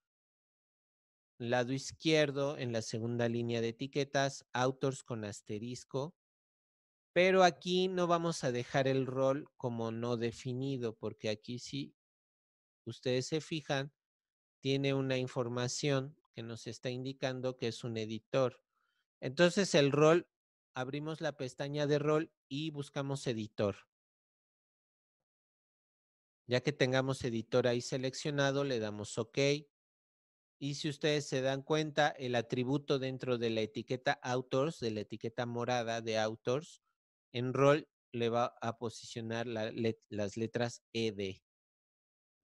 lado izquierdo, en la segunda línea de etiquetas, Autors con asterisco. Pero aquí no vamos a dejar el rol como no definido, porque aquí sí, ustedes se fijan, tiene una información que nos está indicando que es un editor. Entonces el rol, abrimos la pestaña de rol y buscamos editor. Ya que tengamos editor ahí seleccionado, le damos OK. Y si ustedes se dan cuenta, el atributo dentro de la etiqueta Authors, de la etiqueta morada de Authors, en rol le va a posicionar las letras ED,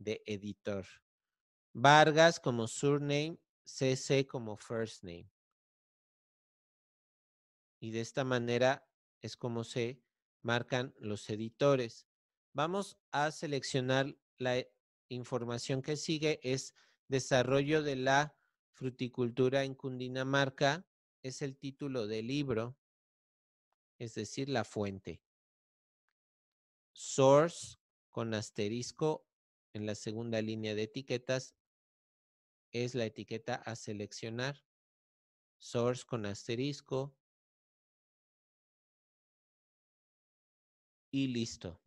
de editor. Vargas como surname, CC como first name. Y de esta manera es como se marcan los editores. Vamos a seleccionar la e, información que sigue, es desarrollo de la fruticultura en Cundinamarca, es el título del libro, es decir, la fuente. Source con asterisco en la segunda línea de etiquetas
es la etiqueta a seleccionar, source con asterisco y listo.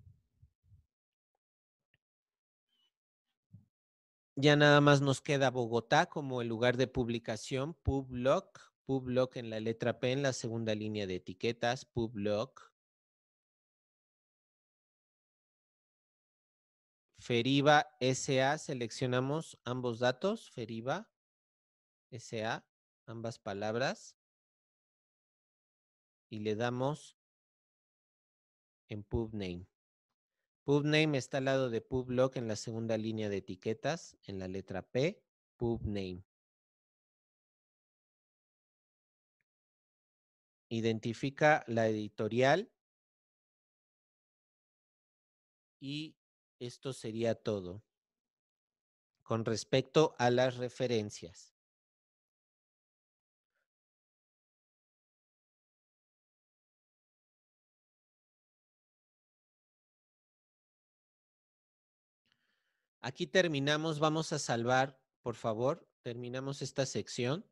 Ya nada más nos
queda Bogotá como el lugar de publicación, Publog, Publog en la letra P en la segunda línea de etiquetas, Publog, Feriba SA, seleccionamos ambos datos,
Feriba SA, ambas palabras, y le damos en PubName.
PubName está al lado de PubLog en la segunda línea de etiquetas, en la letra P,
PubName. Identifica la editorial y esto sería todo con respecto a las referencias. Aquí terminamos, vamos a salvar, por favor, terminamos esta sección.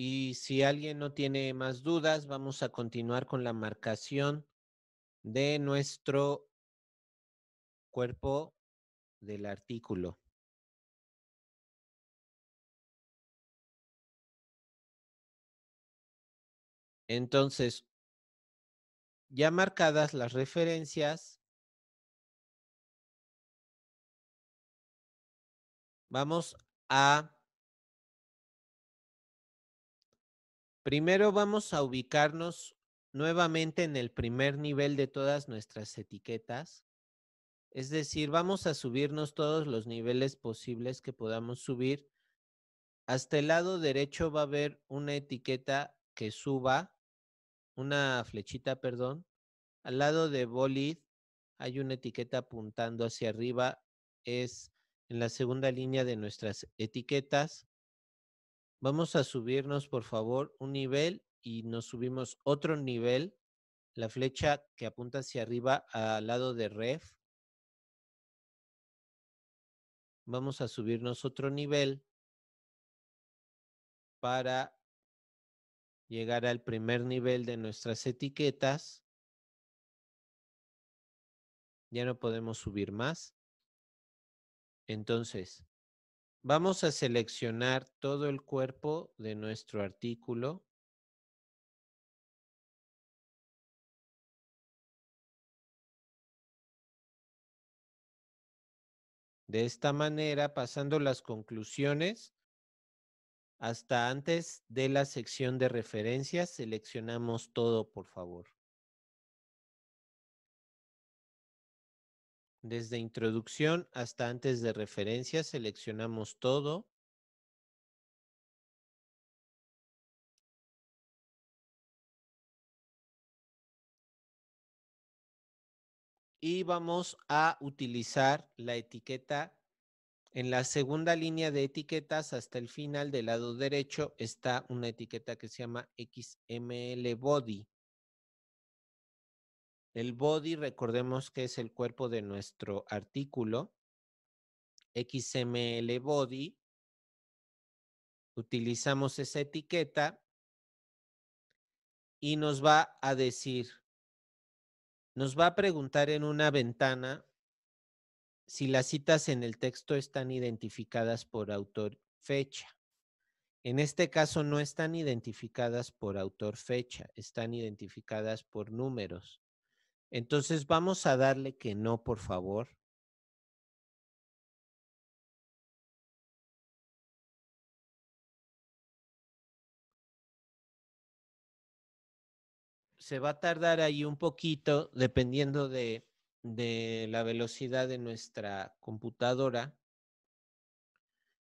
Y si alguien no tiene más dudas, vamos a continuar con la marcación de nuestro cuerpo del artículo. Entonces, ya marcadas las referencias, vamos a Primero vamos a ubicarnos
nuevamente en el primer nivel de todas nuestras etiquetas. Es decir, vamos a subirnos todos los niveles posibles que podamos subir. Hasta el lado derecho va a haber una etiqueta que suba, una flechita, perdón. Al lado de Bolid hay una etiqueta apuntando hacia arriba. Es en la segunda línea de nuestras etiquetas. Vamos a subirnos, por favor, un nivel y nos subimos otro nivel. La flecha que apunta hacia arriba al lado de ref.
Vamos a subirnos otro nivel para llegar al primer nivel de nuestras etiquetas. Ya no podemos
subir más. Entonces, Vamos a seleccionar
todo el cuerpo de nuestro artículo. De esta manera, pasando las conclusiones
hasta antes de la sección de referencias, seleccionamos todo, por favor.
Desde introducción hasta antes de referencia seleccionamos todo. Y vamos a
utilizar la etiqueta. En la segunda línea de etiquetas hasta el final del lado derecho está una etiqueta que se llama XML Body. El body, recordemos que es el cuerpo de nuestro artículo. XML body. Utilizamos esa etiqueta y nos va a decir, nos va a preguntar en una ventana si las citas en el texto están identificadas por autor fecha. En este caso no están identificadas por autor fecha, están identificadas por números. Entonces vamos a darle que no, por favor.
Se va a tardar ahí un poquito, dependiendo de, de la
velocidad de nuestra computadora,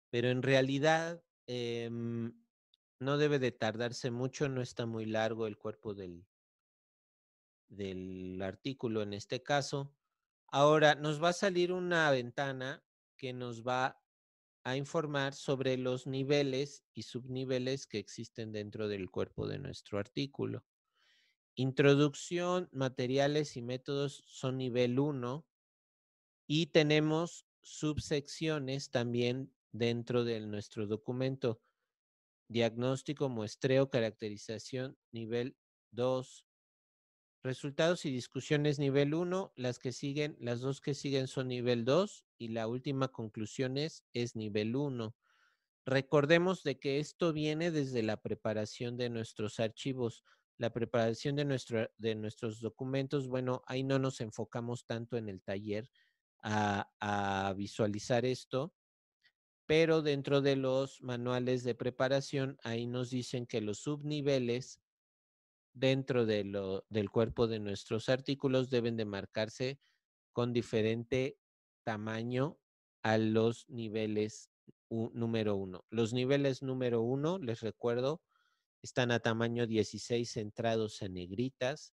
pero en realidad em, no debe de tardarse mucho, no está muy largo el cuerpo del, del artículo en este caso. Ahora nos va a salir una ventana que nos va a informar sobre los niveles y subniveles que existen dentro del cuerpo de nuestro artículo. Introducción, materiales y métodos son nivel 1 y tenemos subsecciones también dentro de nuestro documento. Diagnóstico, muestreo, caracterización, nivel 2, Resultados y discusiones nivel 1, las que siguen, las dos que siguen son nivel 2 y la última conclusión es nivel 1. Recordemos de que esto viene desde la preparación de nuestros archivos, la preparación de, nuestro, de nuestros documentos. Bueno, ahí no nos enfocamos tanto en el taller a, a visualizar esto, pero dentro de los manuales de preparación, ahí nos dicen que los subniveles dentro del cuerpo de nuestros artículos deben de marcarse con diferente tamaño a los niveles número uno. Los niveles número uno, les recuerdo, están a tamaño 16 centrados en negritas.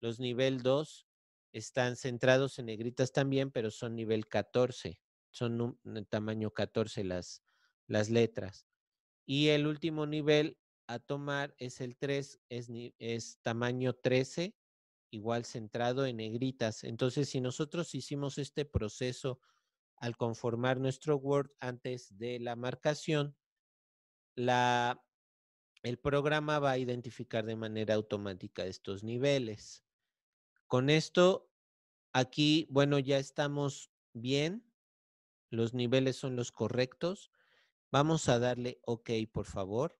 Los nivel 2 están centrados en negritas también, pero son nivel 14. Son tamaño 14 las, las letras. Y el último nivel a tomar es el 3, es, es tamaño 13, igual centrado en negritas. Entonces, si nosotros hicimos este proceso al conformar nuestro Word antes de la marcación, la, el programa va a identificar de manera automática estos niveles. Con esto, aquí, bueno, ya estamos bien. Los niveles son los correctos. Vamos a
darle OK, por favor.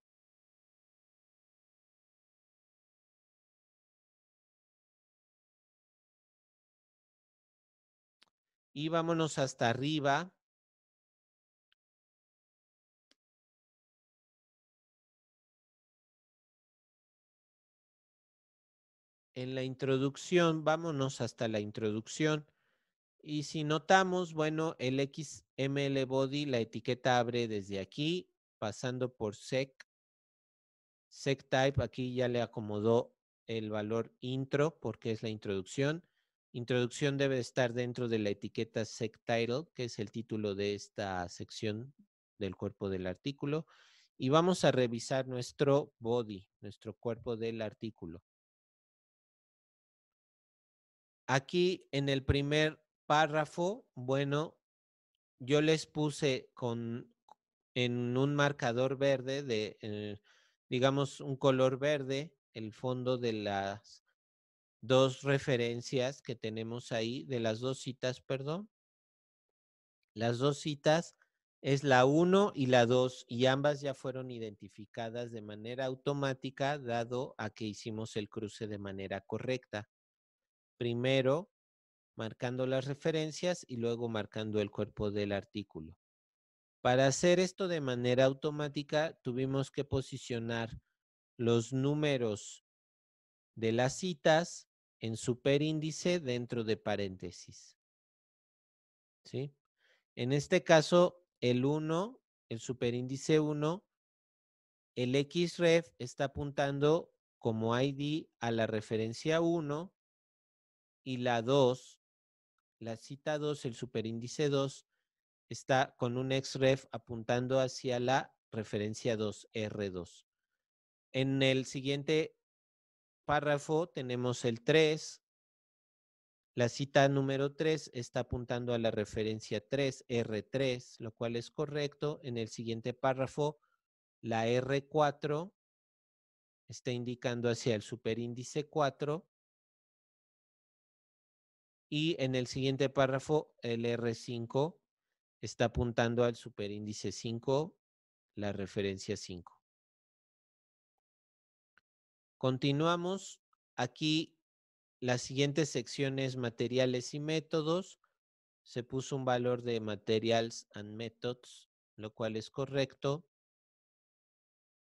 y vámonos hasta arriba. En la introducción, vámonos hasta la introducción. Y
si notamos, bueno, el XML body, la etiqueta abre desde aquí, pasando por sec, sec type, aquí ya le acomodó el valor intro porque es la introducción. Introducción debe estar dentro de la etiqueta sec title, que es el título de esta sección del cuerpo del artículo. Y vamos a revisar nuestro body, nuestro cuerpo del artículo. Aquí en el primer párrafo, bueno, yo les puse con en un marcador verde de, eh, digamos, un color verde, el fondo de las dos referencias que tenemos ahí, de las dos citas, perdón. Las dos citas es la 1 y la 2 y ambas ya fueron identificadas de manera automática dado a que hicimos el cruce de manera correcta. Primero marcando las referencias y luego marcando el cuerpo del artículo. Para hacer esto de manera automática tuvimos que posicionar los números de las citas en superíndice dentro de paréntesis. En este caso, el 1, el superíndice 1, el xref está apuntando como ID a la referencia 1 y la 2, la cita 2, el superíndice 2, está con un xref apuntando hacia la referencia 2, R2. En el siguiente párrafo tenemos el 3. La cita número 3 está apuntando a la referencia 3, R3, lo cual es correcto. En el siguiente párrafo, la R4 está indicando hacia el superíndice 4. Y en el siguiente párrafo, el R5 está apuntando al superíndice 5, la referencia 5. Continuamos. Aquí las siguientes secciones, materiales y métodos. Se puso un valor de materials and methods, lo cual es correcto.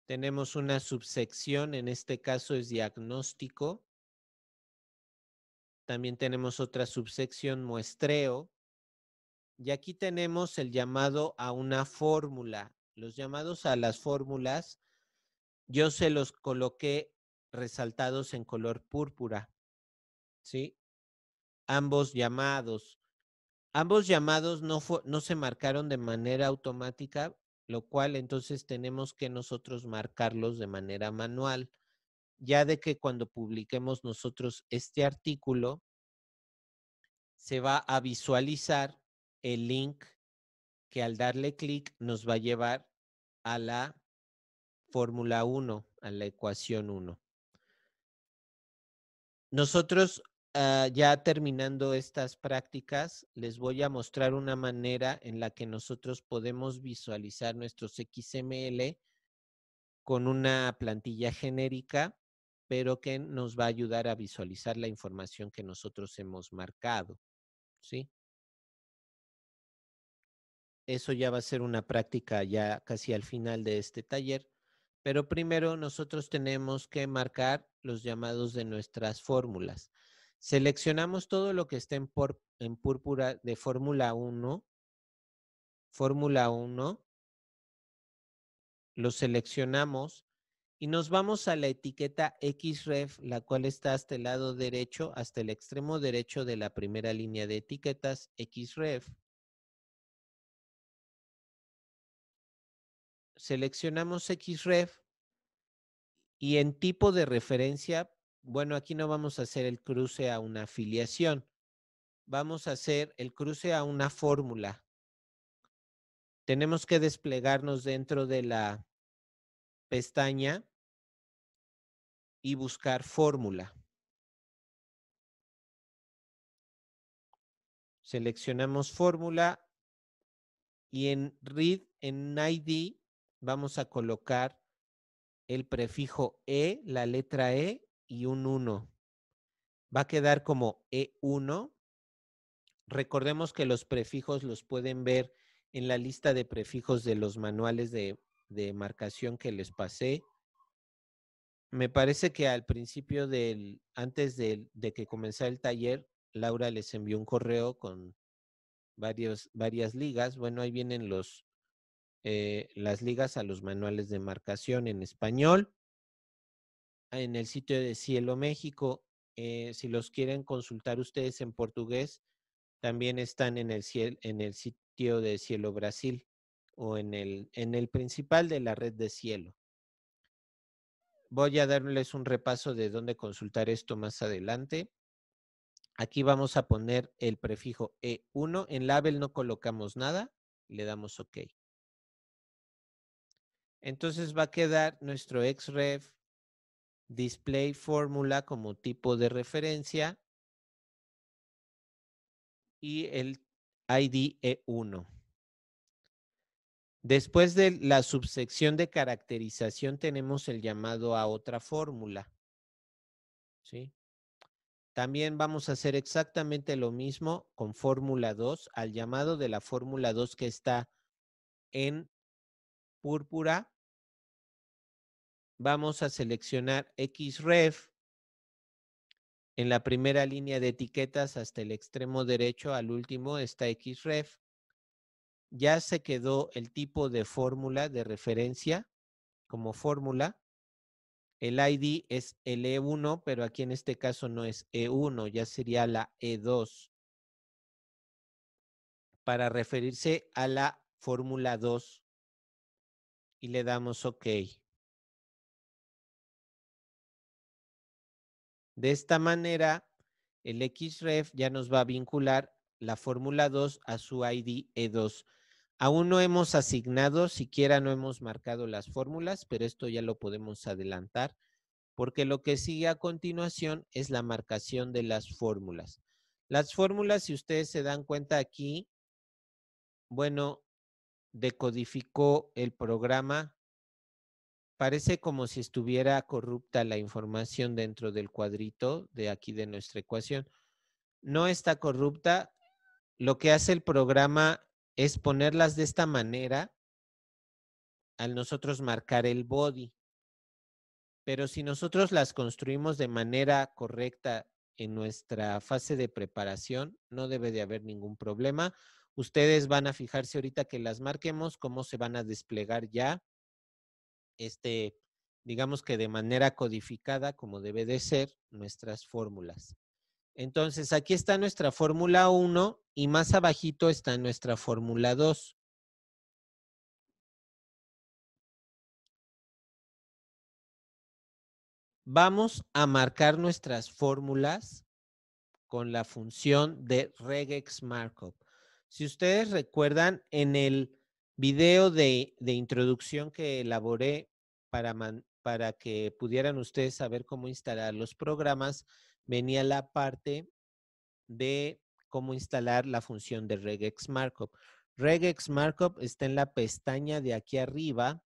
Tenemos una subsección, en este caso es diagnóstico. También tenemos otra subsección muestreo. Y aquí tenemos el llamado a una fórmula. Los llamados a las fórmulas, yo se los coloqué resaltados en color púrpura. ¿Sí? Ambos llamados. Ambos llamados no, no se marcaron de manera automática, lo cual entonces tenemos que nosotros marcarlos de manera manual, ya de que cuando publiquemos nosotros este artículo, se va a visualizar el link que al darle clic nos va a llevar a la fórmula 1, a la ecuación 1. Nosotros, ah, ya terminando estas prácticas, les voy a mostrar una manera en la que nosotros podemos visualizar nuestros XML con una plantilla genérica, pero que nos va a ayudar a visualizar la información que nosotros hemos marcado. ¿Sí? Eso ya va a ser una práctica ya casi al final de este taller pero primero nosotros tenemos que marcar los llamados de nuestras fórmulas. Seleccionamos todo lo que esté en, en púrpura de fórmula 1. Fórmula 1. Lo seleccionamos y nos vamos a la etiqueta XREF, la cual está hasta el lado derecho, hasta el extremo derecho de la primera línea de etiquetas
XREF. seleccionamos XREF y en tipo de referencia,
bueno, aquí no vamos a hacer el cruce a una afiliación, vamos a hacer el cruce a una fórmula. Tenemos que desplegarnos dentro de
la pestaña y buscar fórmula. Seleccionamos fórmula y en read, en ID,
vamos a colocar el prefijo E, la letra E y un 1. Va a quedar como E1. Recordemos que los prefijos los pueden ver en la lista de prefijos de los manuales de, marcación que les pasé. Me parece que al principio del, antes de, que comenzara el taller, Laura les envió un correo con varias ligas. Bueno, ahí vienen los, eh, las ligas a los manuales de marcación en español. En el sitio de Cielo México, eh, si los quieren consultar ustedes en portugués, también están en el, en el sitio de Cielo Brasil o en el, en el principal de la red de Cielo. Voy a darles un repaso de dónde consultar esto más adelante. Aquí vamos a poner el prefijo E1. En label no colocamos nada, le damos OK. Entonces va a quedar nuestro XREF display fórmula como tipo de referencia y el ID E1. Después de la subsección de caracterización tenemos el llamado a otra fórmula. ¿Sí? También vamos a hacer exactamente lo mismo con fórmula 2. Al llamado de la fórmula 2 que está en púrpura, vamos a seleccionar XREF en la primera línea de etiquetas hasta el extremo derecho, al último está XREF. Ya se quedó el tipo de fórmula de referencia como fórmula. El ID es el E1, pero aquí en este caso no es E1, ya sería la E2
para referirse a la fórmula 2 y le damos OK.
De esta manera, el XREF ya nos va a vincular la fórmula 2 a su ID E2. Aún no hemos asignado, siquiera no hemos marcado las fórmulas, pero esto ya lo podemos adelantar, porque lo que sigue a continuación es la marcación de las fórmulas. Las fórmulas, si ustedes se dan cuenta aquí, bueno, decodificó el programa parece como si estuviera corrupta la información dentro del cuadrito de aquí de nuestra ecuación. No está corrupta. Lo que hace el programa es ponerlas de esta manera al nosotros marcar el body. Pero si nosotros las construimos de manera correcta en nuestra fase de preparación, no debe de haber ningún problema. Ustedes van a fijarse ahorita que las marquemos, cómo se van a desplegar ya este, digamos que de manera codificada, como debe de ser, nuestras fórmulas. Entonces, aquí está nuestra fórmula 1 y más
abajito está nuestra fórmula 2. Vamos a marcar
nuestras fórmulas con la función de regex markup. Si ustedes recuerdan, en el video de, introducción que elaboré para, para que pudieran ustedes saber cómo instalar los programas, venía la parte de cómo instalar la función de regex markup. Regex markup está en la pestaña de aquí arriba,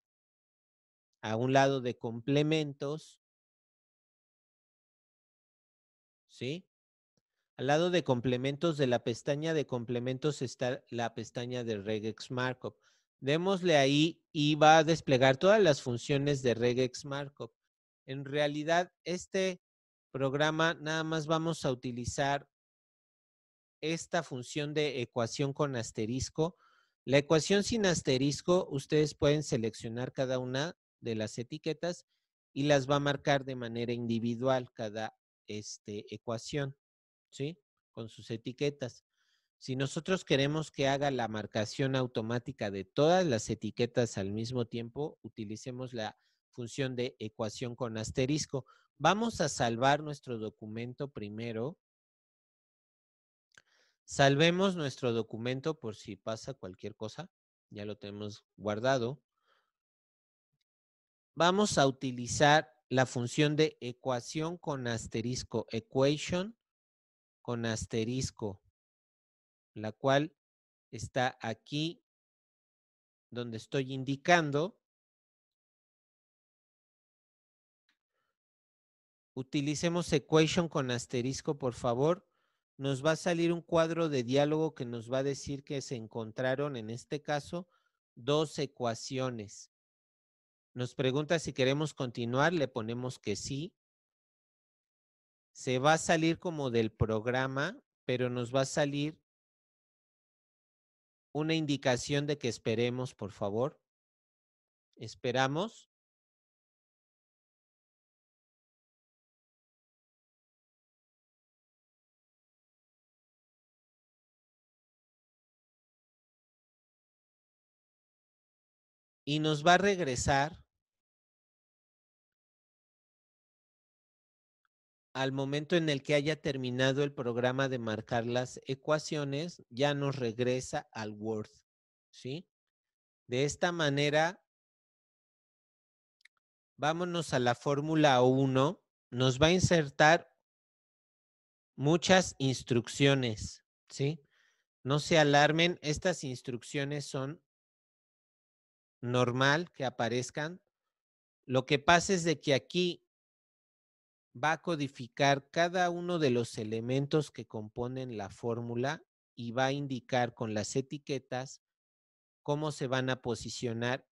a un lado de complementos. ¿Sí? Al lado de complementos de la pestaña de complementos está la pestaña de regex markup. Démosle ahí y va a desplegar todas las funciones de regex markup. En realidad, este programa nada más vamos a utilizar esta función de ecuación con asterisco. La ecuación sin asterisco, ustedes pueden seleccionar cada una de las etiquetas y las va a marcar de manera individual cada este, ecuación, ¿sí? Con sus etiquetas. Si nosotros queremos que haga la marcación automática de todas las etiquetas al mismo tiempo, utilicemos la función de ecuación con asterisco. Vamos a salvar nuestro documento primero. Salvemos nuestro documento por si pasa cualquier cosa. Ya lo tenemos guardado. Vamos a utilizar la función de ecuación con asterisco, equation con asterisco la cual
está aquí donde estoy indicando. Utilicemos
equation con asterisco, por favor. Nos va a salir un cuadro de diálogo que nos va a decir que se encontraron, en este caso, dos ecuaciones. Nos pregunta si queremos continuar, le ponemos que sí. Se va a salir como del programa, pero nos va a salir
una indicación de que esperemos, por favor. Esperamos. Y nos va a regresar
al momento en el que haya terminado el programa de marcar las ecuaciones, ya nos regresa al Word, ¿sí? De esta manera, vámonos a la fórmula 1, nos va a insertar muchas instrucciones, ¿sí? No se alarmen, estas instrucciones son normal que aparezcan. Lo que pasa es de que aquí va a codificar cada uno de los elementos que componen la fórmula y va a indicar con las etiquetas cómo se van a posicionar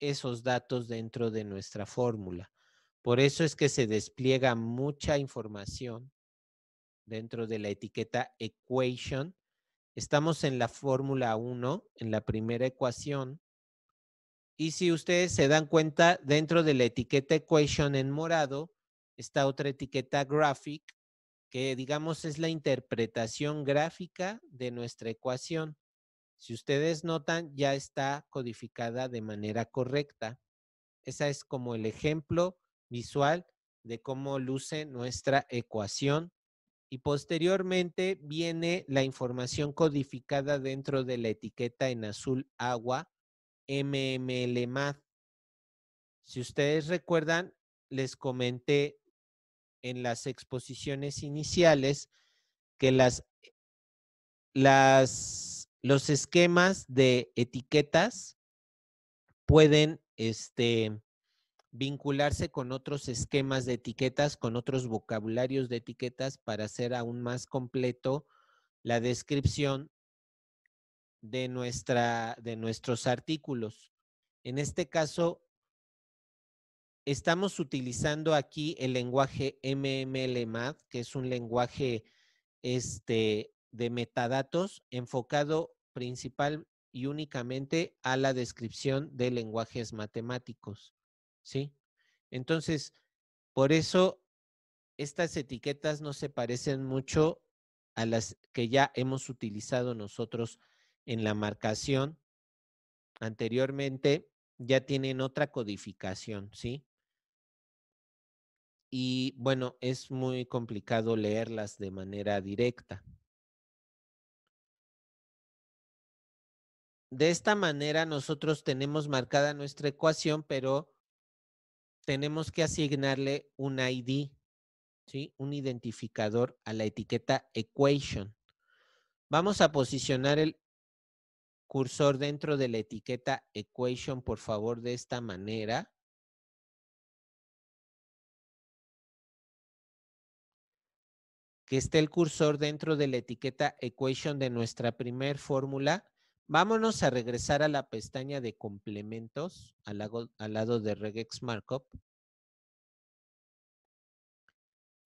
esos datos dentro de nuestra fórmula. Por eso es que se despliega mucha información dentro de la etiqueta equation. Estamos en la fórmula 1, en la primera ecuación. Y si ustedes se dan cuenta, dentro de la etiqueta equation en morado, esta otra etiqueta graphic, que digamos es la interpretación gráfica de nuestra ecuación. Si ustedes notan, ya está codificada de manera correcta. Esa es como el ejemplo visual de cómo luce nuestra ecuación. Y posteriormente viene la información codificada dentro de la etiqueta en azul agua MMLMath. Si ustedes recuerdan, les comenté en las exposiciones iniciales que las, las, los esquemas de etiquetas pueden este, vincularse con otros esquemas de etiquetas, con otros vocabularios de etiquetas para hacer aún más completo la descripción de, nuestra, de nuestros artículos. En este caso, estamos utilizando aquí el lenguaje Math, que es un lenguaje este, de metadatos enfocado principal y únicamente a la descripción de lenguajes matemáticos. ¿Sí? Entonces, por eso estas etiquetas no se parecen mucho a las que ya hemos utilizado nosotros en la marcación anteriormente, ya tienen otra codificación, ¿sí? y bueno, es muy complicado leerlas de manera directa. De esta manera nosotros tenemos marcada nuestra ecuación, pero tenemos que asignarle un ID, un identificador a la etiqueta equation. Vamos a posicionar el cursor dentro de la etiqueta equation, por favor, de
esta manera. que esté el cursor dentro de la etiqueta equation de nuestra
primer fórmula, vámonos a regresar a la pestaña de complementos al
lado, de regex markup.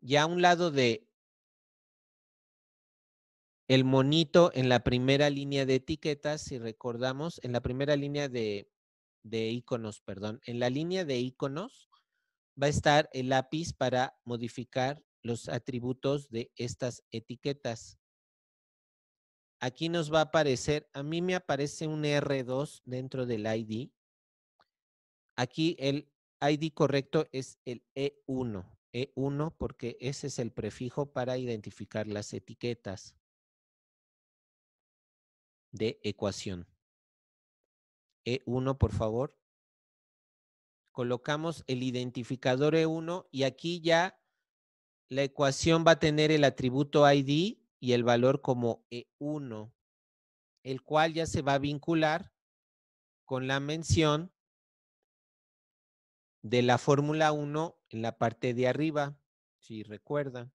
Y a un lado de el monito en la
primera línea de etiquetas, si recordamos, en la primera línea de, de iconos, perdón, en la línea de iconos va a estar el lápiz para modificar los atributos de estas etiquetas. Aquí nos va a aparecer, a mí me aparece un R2 dentro del ID. Aquí el ID correcto es el E1, E1 porque ese es el prefijo para identificar las etiquetas de ecuación. E1, por favor. Colocamos el identificador E1 y aquí ya la ecuación va a tener el atributo ID y el valor como E1, el cual ya se va a vincular con la mención
de la fórmula 1 en la parte de arriba, si recuerdan.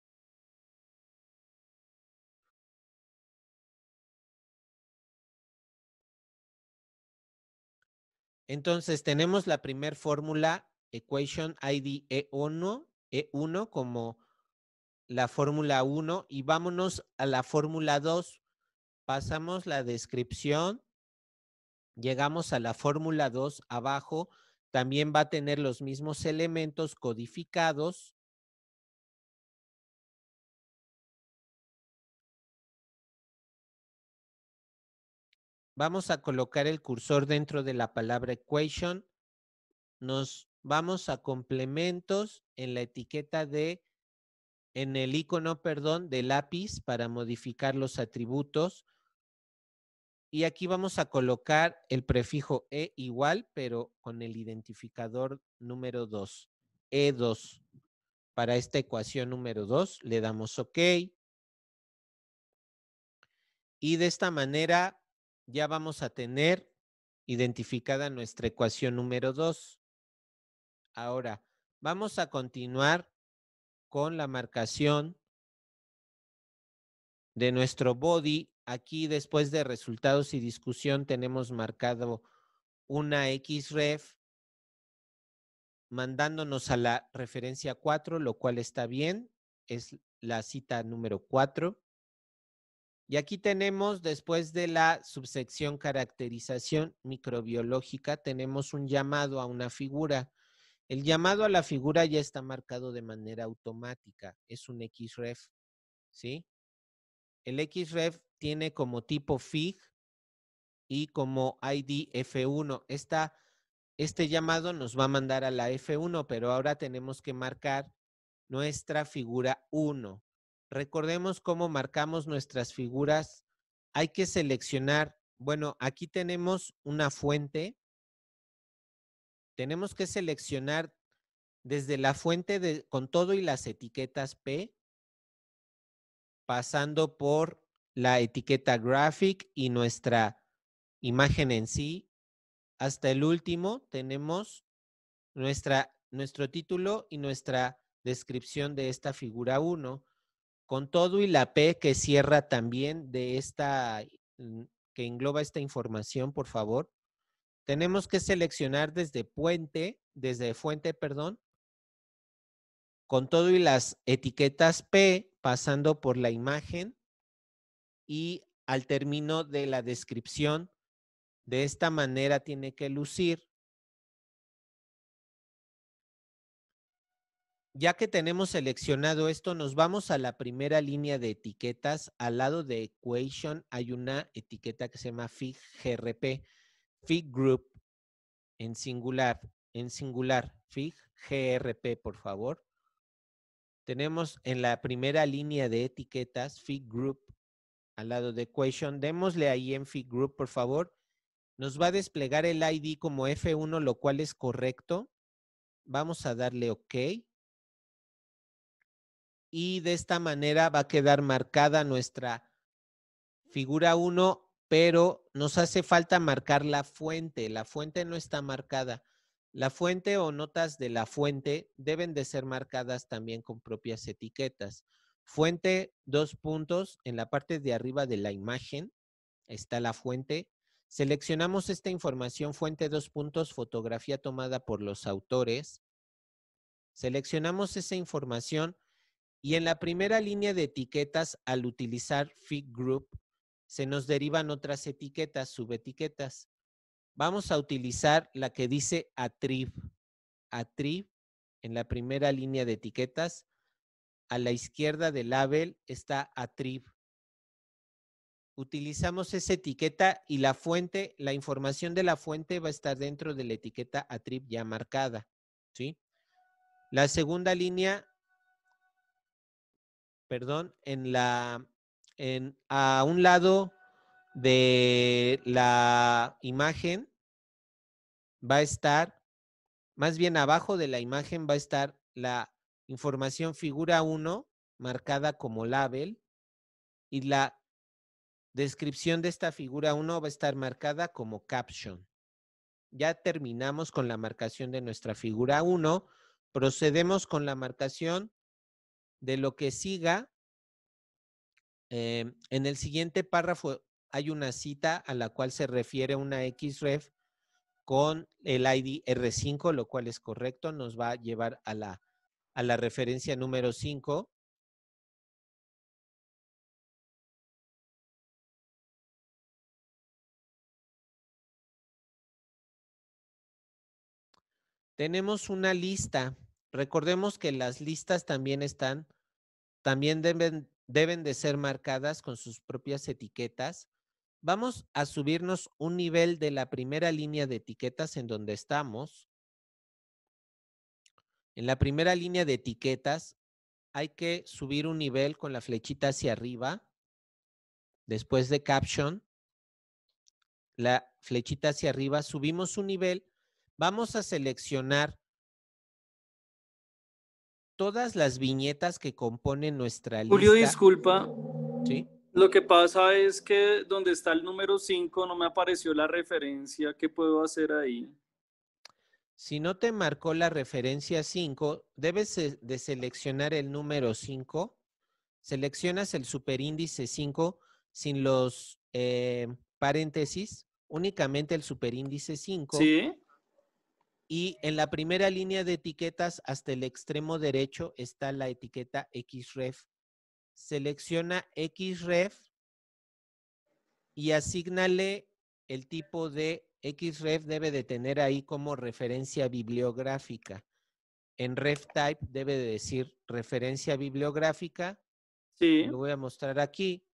Entonces
tenemos la primer fórmula, equation ID E1, E1 como la Fórmula 1 y vámonos a la Fórmula 2. Pasamos la descripción, llegamos a la Fórmula 2 abajo,
también va a tener los mismos elementos codificados. Vamos a colocar el cursor dentro de la palabra equation.
Nos vamos a complementos en la etiqueta de en el icono, perdón, de lápiz para modificar los atributos. Y aquí vamos a colocar el prefijo E igual, pero con el identificador número 2, E2. Para esta ecuación número 2 le damos OK. Y de esta manera ya vamos a tener identificada nuestra ecuación número 2. Ahora, vamos a continuar con la marcación de nuestro body. Aquí después de resultados y discusión tenemos marcado una XREF mandándonos a la referencia 4, lo cual está bien, es la cita número 4. Y aquí tenemos, después de la subsección caracterización microbiológica, tenemos un llamado a una figura el llamado a la figura ya está marcado de manera automática, es un XREF, ¿sí? El XREF tiene como tipo FIG y como ID F1. este llamado nos va a mandar a la F1, pero ahora tenemos que marcar nuestra figura 1. Recordemos cómo marcamos nuestras figuras. Hay que seleccionar, bueno, aquí tenemos una fuente tenemos que seleccionar desde la fuente de, con todo y las etiquetas P, pasando por la etiqueta graphic y nuestra imagen en sí. Hasta el último tenemos nuestra, nuestro título y nuestra descripción de esta figura 1, con todo y la P que cierra también de esta, mm, que engloba esta información, por favor. Tenemos que seleccionar desde puente, desde fuente, perdón, con todo y las etiquetas P, pasando por la imagen y al término de la descripción. De esta manera tiene que lucir. Ya que tenemos seleccionado esto, nos vamos a la primera línea de etiquetas. Al lado de Equation hay una etiqueta que se llama FIG-GRP. FIG Group en singular, en singular, FIG, GRP, por favor. Tenemos en la primera línea de etiquetas FIG Group al lado de Equation. Démosle ahí en FIG Group, por favor. Nos va a desplegar el ID como F1, lo cual es correcto. Vamos a darle OK. Y de esta manera va a quedar marcada nuestra figura 1 pero nos hace falta marcar la fuente. La fuente no está marcada. La fuente o notas de la fuente deben de ser marcadas también con propias etiquetas. Fuente, dos puntos, en la parte de arriba de la imagen está la fuente. Seleccionamos esta información, fuente, dos puntos, fotografía tomada por los autores. Seleccionamos esa información y en la primera línea de etiquetas al utilizar Fit Group se nos derivan otras etiquetas, subetiquetas. Vamos a utilizar la que dice atrib. Atrib, en la primera línea de etiquetas, a la izquierda del label está atrib. Utilizamos esa etiqueta y la fuente, la información de la fuente va a estar dentro de la etiqueta atrib ya marcada. ¿sí? La segunda línea, perdón, en la en, a un lado de la imagen va a estar, más bien abajo de la imagen va a estar la información figura 1 marcada como label y la descripción de esta figura 1 va a estar marcada como caption. Ya terminamos con la marcación de nuestra figura 1. Procedemos con la marcación de lo que siga eh, en el siguiente párrafo hay una cita a la cual se refiere una XREF con el ID R5, lo cual es correcto, nos va a llevar a la, a la referencia número 5.
Tenemos una lista. Recordemos que las listas también están,
también deben deben de ser marcadas con sus propias etiquetas. Vamos a subirnos un nivel de la primera línea de etiquetas en donde estamos. En la primera línea de etiquetas hay que subir un nivel con la flechita hacia arriba. Después de caption, la flechita hacia arriba, subimos un nivel. Vamos a seleccionar todas las viñetas que componen nuestra lista. Julio, disculpa.
Sí. Lo que pasa es que donde está el número 5 no me apareció la referencia. ¿Qué puedo hacer ahí?
Si no te marcó la referencia 5, debes de seleccionar el número 5. Seleccionas el superíndice 5 sin los eh, paréntesis, únicamente el superíndice 5. Sí. Y en la primera línea de etiquetas hasta el extremo derecho está la etiqueta XREF. Selecciona XREF y asignale el tipo de XREF debe de tener ahí como referencia bibliográfica. En REF Type debe de decir referencia bibliográfica. Sí. Lo voy a mostrar aquí.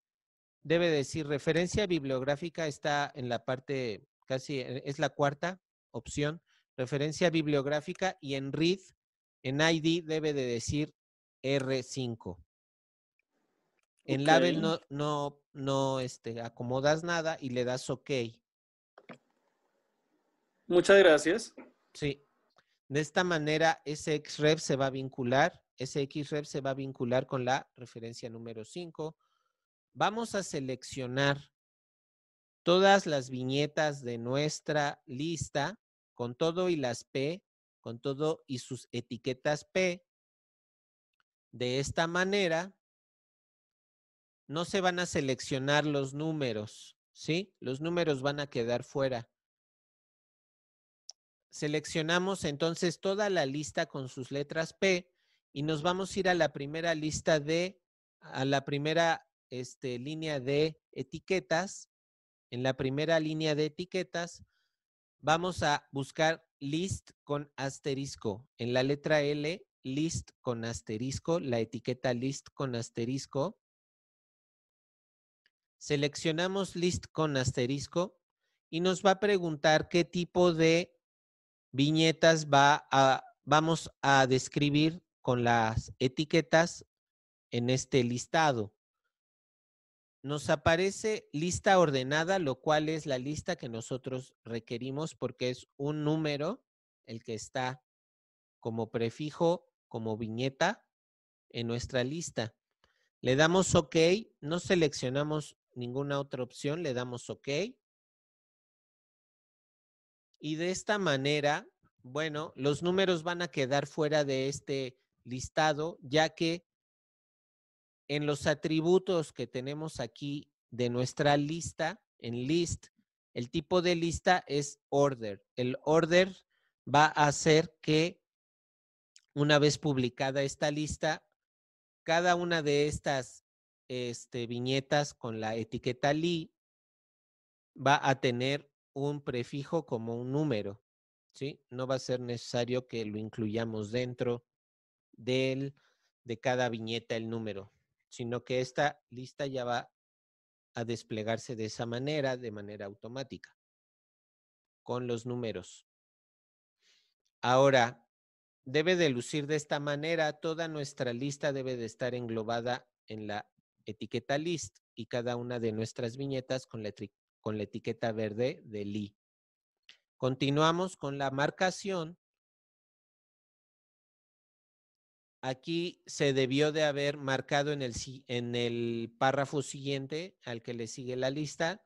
Debe decir referencia bibliográfica está en la parte casi, eh, es la cuarta opción referencia bibliográfica y en read, en ID debe de decir R5. En label no, no, este, acomodas nada y le das OK.
Muchas gracias.
Sí. De esta manera, ese XREF se va a vincular, ese XREF se va a vincular con la referencia número 5. Vamos a seleccionar todas las viñetas de nuestra lista con todo y las P, con todo y sus etiquetas P. De esta manera, no se van a seleccionar los números, ¿sí? Los números van a quedar fuera. Seleccionamos entonces toda la lista con sus letras P y nos vamos a ir a la primera lista de, a la primera este, línea de etiquetas. En la primera línea de etiquetas Vamos a buscar list con asterisco. En la letra L, list con asterisco, la etiqueta list con asterisco. Seleccionamos list con asterisco y nos va a preguntar qué tipo de viñetas vamos a describir con las etiquetas en este listado nos aparece lista ordenada, lo cual es la lista que nosotros requerimos porque es un número el que está como prefijo, como viñeta en nuestra lista. Le damos OK, no seleccionamos ninguna otra opción, le damos OK. Y de esta manera, bueno, los números van a quedar fuera de este listado, ya que en los atributos que tenemos aquí de nuestra lista, en list, el tipo de lista es order. El order va a hacer que una vez publicada esta lista, cada una de estas este, viñetas con la etiqueta li va a tener un prefijo como un número, ¿sí? No va a ser necesario que lo incluyamos dentro del, de cada viñeta el número sino que esta lista ya va a desplegarse de esa manera, de manera automática, con los números. Ahora, debe de lucir de esta manera, toda nuestra lista debe de estar englobada en la etiqueta list y cada una de nuestras viñetas con la, etiqueta verde de li. Continuamos con la marcación Aquí se debió de haber marcado en el, párrafo siguiente al que le sigue la lista,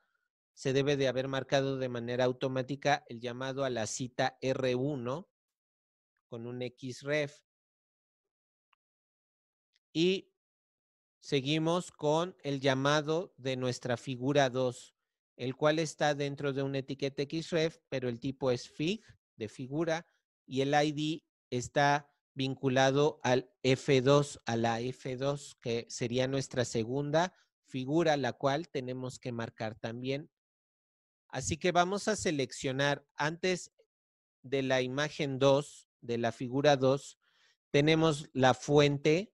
se debe de haber marcado de manera automática el llamado a la cita R1 con un XREF. Y seguimos con el llamado de nuestra figura 2, el cual está dentro de una etiqueta XREF, pero el tipo es FIG, de figura, y el ID está vinculado al F2, a la F2, que sería nuestra segunda figura, la cual tenemos que marcar también. Así que vamos a seleccionar antes de la imagen 2, de la figura 2, tenemos la fuente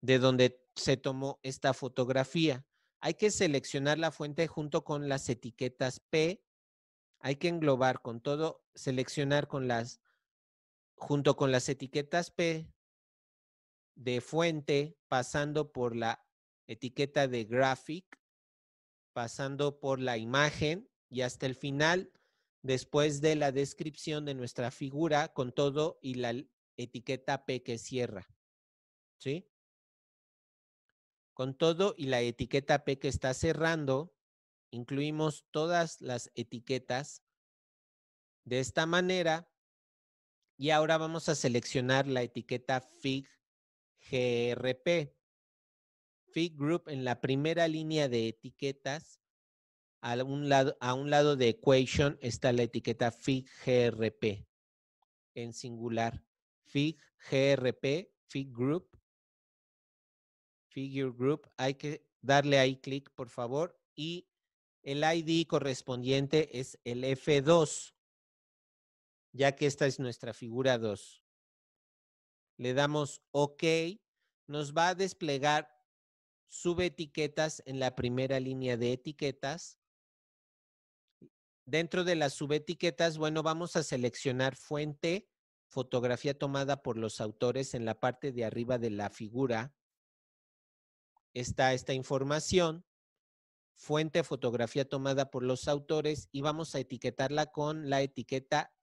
de donde se tomó esta fotografía. Hay que seleccionar la fuente junto con las etiquetas P. Hay que englobar con todo, seleccionar con las junto con las etiquetas P de fuente, pasando por la etiqueta de graphic, pasando por la imagen y hasta el final, después de la descripción de nuestra figura con todo y la etiqueta P que cierra. ¿Sí? Con todo y la etiqueta P que está cerrando, incluimos todas las etiquetas. De esta manera, y ahora vamos a seleccionar la etiqueta FIG GRP. FIG Group en la primera línea de etiquetas, a un lado, a un lado de Equation está la etiqueta FIG GRP en singular. FIG GRP, FIG Group, Figure Group. Hay que darle ahí clic, por favor, y el ID correspondiente es el F2 ya que esta es nuestra figura 2. Le damos OK. Nos va a desplegar subetiquetas en la primera línea de etiquetas. Dentro de las subetiquetas, bueno, vamos a seleccionar fuente, fotografía tomada por los autores en la parte de arriba de la figura. Está esta información, fuente, fotografía tomada por los autores y vamos a etiquetarla con la etiqueta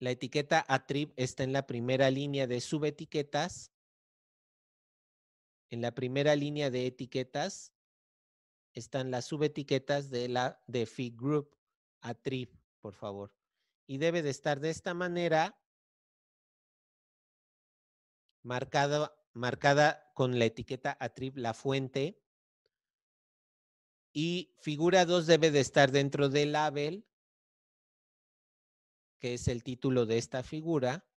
la etiqueta ATRIB está en la primera línea de subetiquetas. En la primera línea de etiquetas están las subetiquetas de la de feed group ATRIB, por favor. Y debe de estar de esta manera marcada, marcada con la etiqueta ATRIB la fuente y figura 2 debe de estar dentro del label, que es el título de esta figura.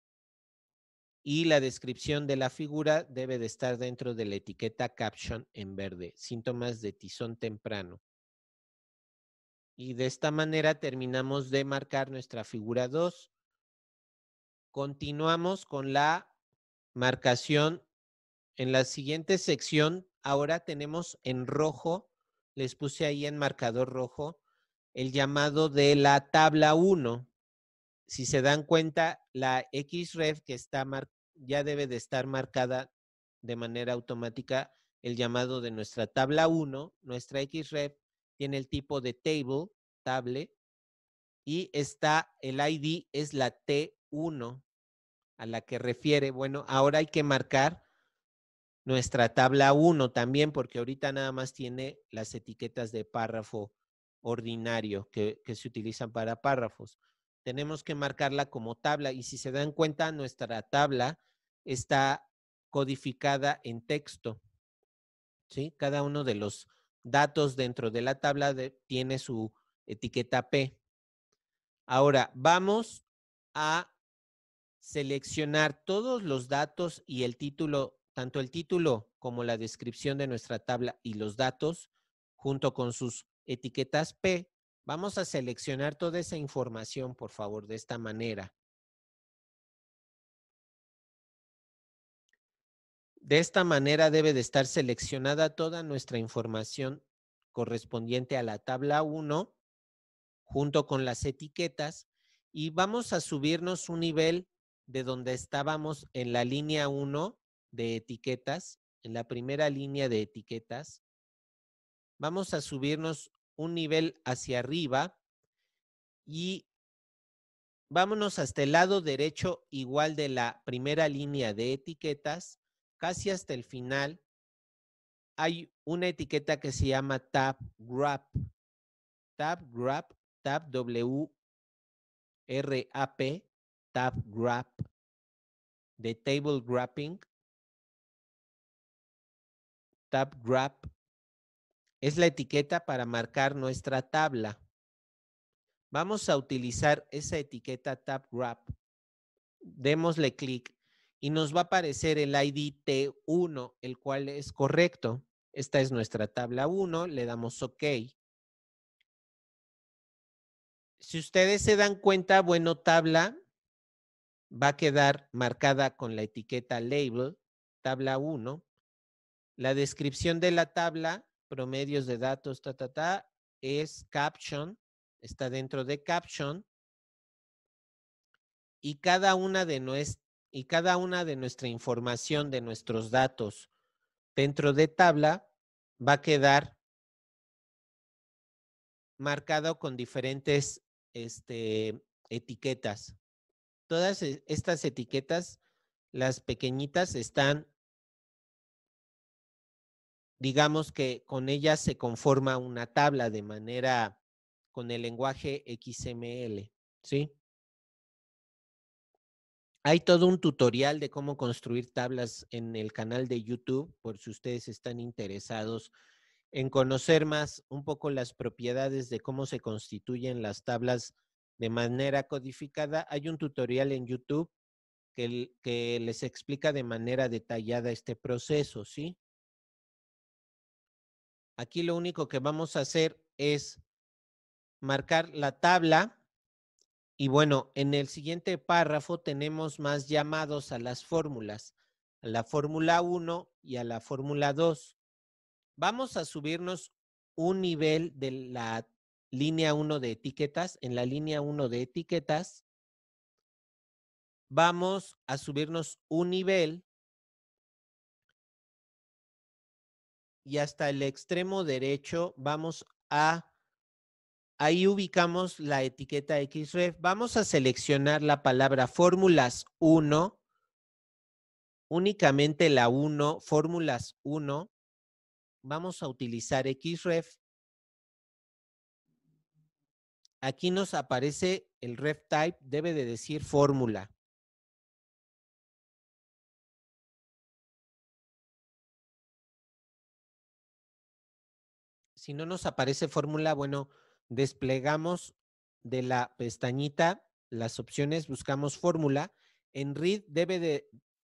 Y la descripción de la figura debe de estar dentro de la etiqueta caption en verde, síntomas de tizón temprano. Y de esta manera terminamos de marcar nuestra figura 2. Continuamos con la marcación. En la siguiente sección, ahora tenemos en rojo les puse ahí en marcador rojo el llamado de la tabla 1. Si se dan cuenta, la XREF que está ya debe de estar marcada de manera automática el llamado de nuestra tabla 1. Nuestra XREF tiene el tipo de table, table, y está, el ID es la T1 a la que refiere. Bueno, ahora hay que marcar nuestra tabla 1 también, porque ahorita nada más tiene las etiquetas de párrafo ordinario que, se utilizan para párrafos. Tenemos que marcarla como tabla y si se dan cuenta, nuestra tabla está codificada en texto. ¿sí? Cada uno de los datos dentro de la tabla tiene su etiqueta P. Ahora, vamos a seleccionar todos los datos y el título tanto el título como la descripción de nuestra tabla y los datos, junto con sus etiquetas P, vamos a seleccionar toda esa información, por favor, de esta manera. De esta manera debe de estar seleccionada toda nuestra información correspondiente a la tabla 1 junto con las etiquetas y vamos a subirnos un nivel de donde estábamos en la línea 1 de etiquetas, en la primera línea de etiquetas, vamos a subirnos un nivel hacia arriba y vámonos hasta el lado derecho igual de la primera línea de etiquetas, casi hasta el final. Hay una etiqueta que se llama Tab Wrap. Tab Wrap,
Tab W R A P, Tab Wrap, de Table Wrapping
tab es la etiqueta para marcar nuestra tabla. Vamos a utilizar esa etiqueta tab wrap. Démosle clic y nos va a aparecer el ID T1, el cual es correcto. Esta es nuestra tabla 1, le damos OK. Si ustedes se dan cuenta, bueno, tabla va a quedar marcada con la etiqueta label, tabla 1, la descripción de la tabla, promedios de datos, ta, ta, ta, es caption, está dentro de caption. Y cada una de, nuestra, y cada una de nuestra información, de nuestros datos dentro de tabla, va a quedar marcado con diferentes este, etiquetas. Todas e-, estas etiquetas, las pequeñitas, están digamos que con ellas se conforma una tabla de manera con el lenguaje XML, ¿sí? Hay todo un tutorial de cómo construir tablas en el canal de YouTube, por si ustedes están interesados en conocer más un poco las propiedades de cómo se constituyen las tablas de manera codificada. Hay un tutorial en YouTube que, que les explica de manera detallada este proceso, ¿sí? Aquí lo único que vamos a hacer es marcar la tabla y bueno, en el siguiente párrafo tenemos más llamados a las fórmulas, a la fórmula 1 y a la fórmula 2. Vamos a subirnos un nivel de la línea 1 de
etiquetas. En la línea 1 de etiquetas vamos a subirnos un nivel
y hasta el extremo derecho vamos a, ahí ubicamos la etiqueta XREF. Vamos a seleccionar la palabra fórmulas 1, únicamente la 1, fórmulas 1. Vamos a utilizar XREF.
Aquí nos aparece el ref type, debe de decir fórmula. si no nos aparece fórmula, bueno, desplegamos
de la pestañita las opciones, buscamos fórmula. En Read debe de,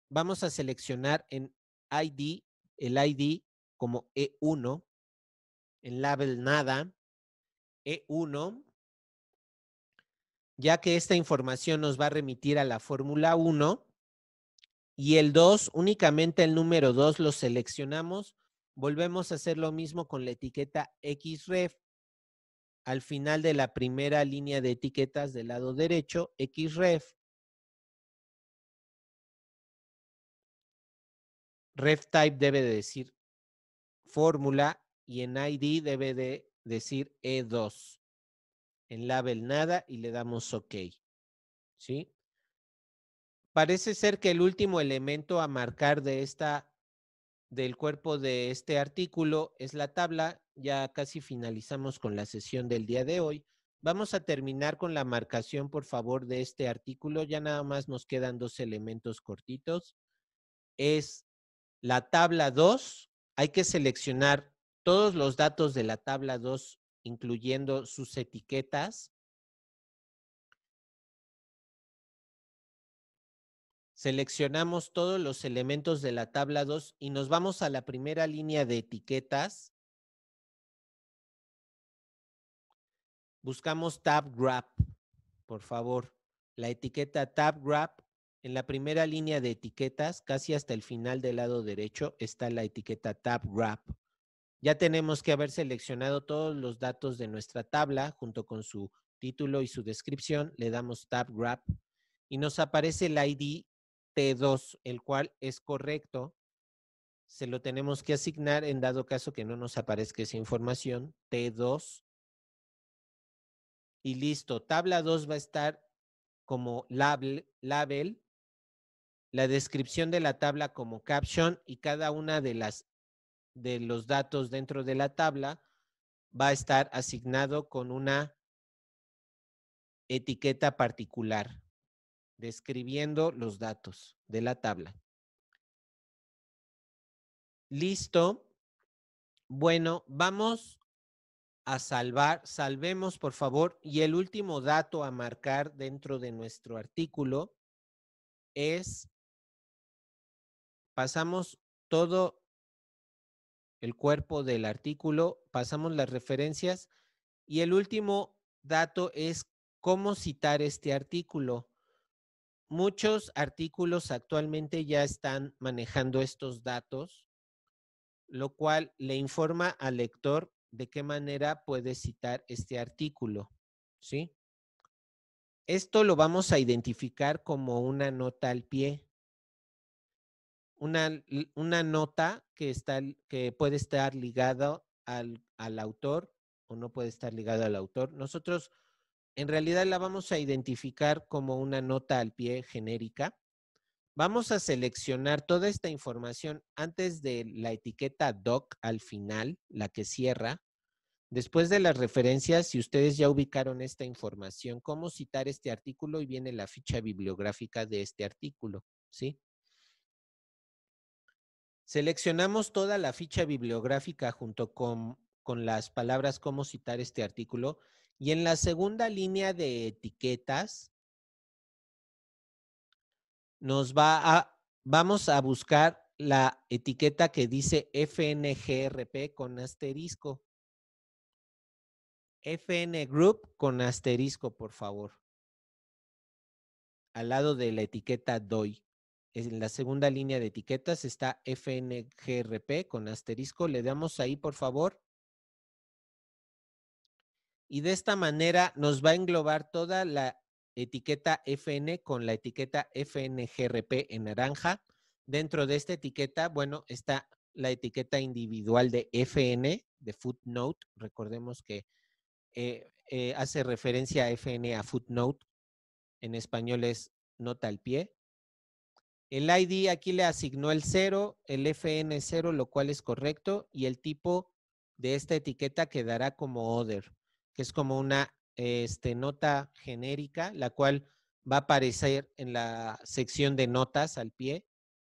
vamos a seleccionar en ID, el ID como E1, en Label nada, E1, ya que esta información nos va a remitir a la fórmula 1 y el 2, únicamente el número 2 lo seleccionamos Volvemos a hacer lo mismo con la etiqueta XREF. Al final de la
primera línea de etiquetas del lado derecho, XREF. Ref type debe de decir
fórmula y en ID debe de decir E2. En label nada y le damos OK. ¿Sí? Parece ser que el último elemento a marcar de esta del cuerpo de este artículo es la tabla. Ya casi finalizamos con la sesión del día de hoy. Vamos a terminar con la marcación, por favor, de este artículo. Ya nada más nos quedan dos elementos cortitos. Es la tabla 2. Hay que
seleccionar todos los datos de la tabla 2, incluyendo sus etiquetas.
seleccionamos todos los elementos de la tabla 2 y nos vamos a la primera línea de etiquetas. Buscamos Tab Grab, por favor. La etiqueta Tab Grab, en la primera línea de etiquetas, casi hasta el final del lado derecho, está la etiqueta Tab Grab. Ya tenemos que haber seleccionado todos los datos de nuestra tabla junto con su título y su descripción. Le damos Tab Grab y nos aparece el ID T2, el cual es correcto, se lo tenemos que asignar en dado caso que no nos aparezca esa información, T2. Y listo, tabla 2 va a estar como label, label, la descripción de la tabla como caption y cada una de las de los datos dentro de la tabla va a estar asignado con una etiqueta particular describiendo los datos de la tabla. Listo. Bueno, vamos a salvar, salvemos por favor. Y el último dato a marcar dentro de nuestro artículo es, pasamos todo el cuerpo del artículo, pasamos las referencias y el último dato es cómo citar este artículo. Muchos artículos actualmente ya están manejando estos datos, lo cual le informa al lector de qué manera puede citar este artículo, ¿sí? Esto lo vamos a identificar como una nota al pie. Una, nota que, está, que puede estar ligada al, al autor o no puede estar ligada al autor. Nosotros en realidad la vamos a identificar como una nota al pie genérica. Vamos a seleccionar toda esta información antes de la etiqueta doc al final, la que cierra. Después de las referencias, si ustedes ya ubicaron esta información, cómo citar este artículo y viene la ficha bibliográfica de este artículo, ¿sí? Seleccionamos toda la ficha bibliográfica junto con, con las palabras cómo citar este artículo y en la segunda línea de etiquetas, nos va a, vamos a buscar la etiqueta que dice FNGRP con asterisco. FN Group con asterisco, por favor. Al lado de la etiqueta DOI. En la segunda línea de etiquetas está FNGRP con asterisco. Le damos ahí, por favor y de esta manera nos va a englobar toda la etiqueta FN con la etiqueta FNGRP en naranja. Dentro de esta etiqueta, bueno, está la etiqueta individual de FN, de footnote. Recordemos que eh, eh, hace referencia a FN a footnote. En español es nota al pie. El ID aquí le asignó el 0, el FN 0, lo cual es correcto, y el tipo de esta etiqueta quedará como other que es como una este, nota genérica, la cual va a aparecer en la sección de notas al pie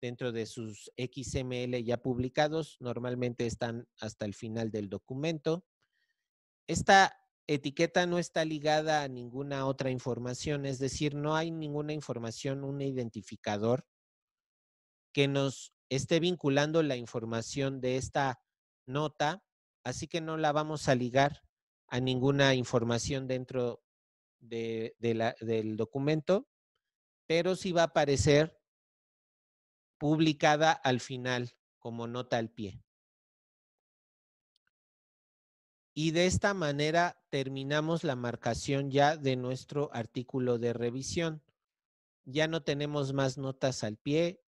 dentro de sus XML ya publicados. Normalmente están hasta el final del documento. Esta etiqueta no está ligada a ninguna otra información, es decir, no hay ninguna información, un identificador que nos esté vinculando la información de esta nota, así que no la vamos a ligar ninguna información dentro del documento, pero sí va a aparecer publicada al final como nota al pie. Y de esta manera terminamos la marcación ya de nuestro artículo de revisión. Ya no tenemos más notas al pie,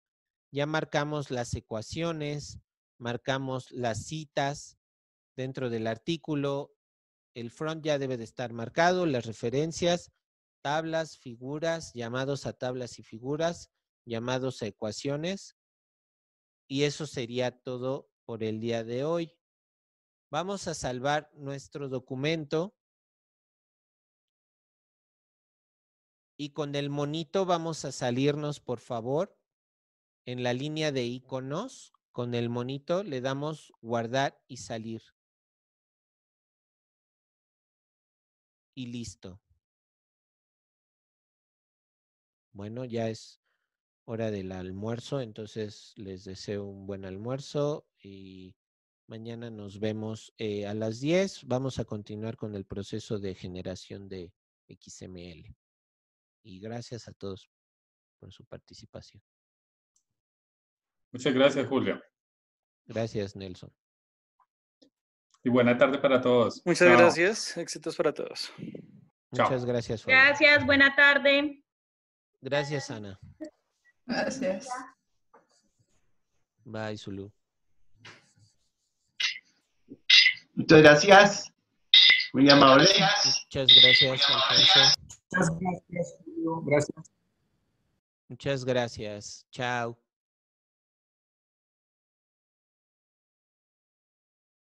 ya marcamos las ecuaciones, marcamos las citas dentro del artículo, el front ya debe de estar marcado, las referencias, tablas, figuras, llamados a tablas y figuras, llamados a ecuaciones. Y eso sería todo por el día de hoy. Vamos a salvar nuestro documento. Y con el monito vamos a salirnos, por favor, en la línea de iconos. Con el monito le damos guardar
y salir. y listo. Bueno, ya es hora
del almuerzo, entonces les deseo un buen almuerzo y mañana nos vemos eh, a las 10. Vamos a continuar con el proceso de generación de
XML. Y gracias a todos por su participación. Muchas gracias, Julio. Gracias, Nelson
y buena tarde para todos. Muchas
gracias. Éxitos para todos.
Muchas gracias. Gracias,
buena tarde.
Gracias, Ana.
Gracias.
Bye, Zulu. Muchas gracias. Muy amable. Muchas gracias,
Muchas gracias. Muchas gracias. Chao.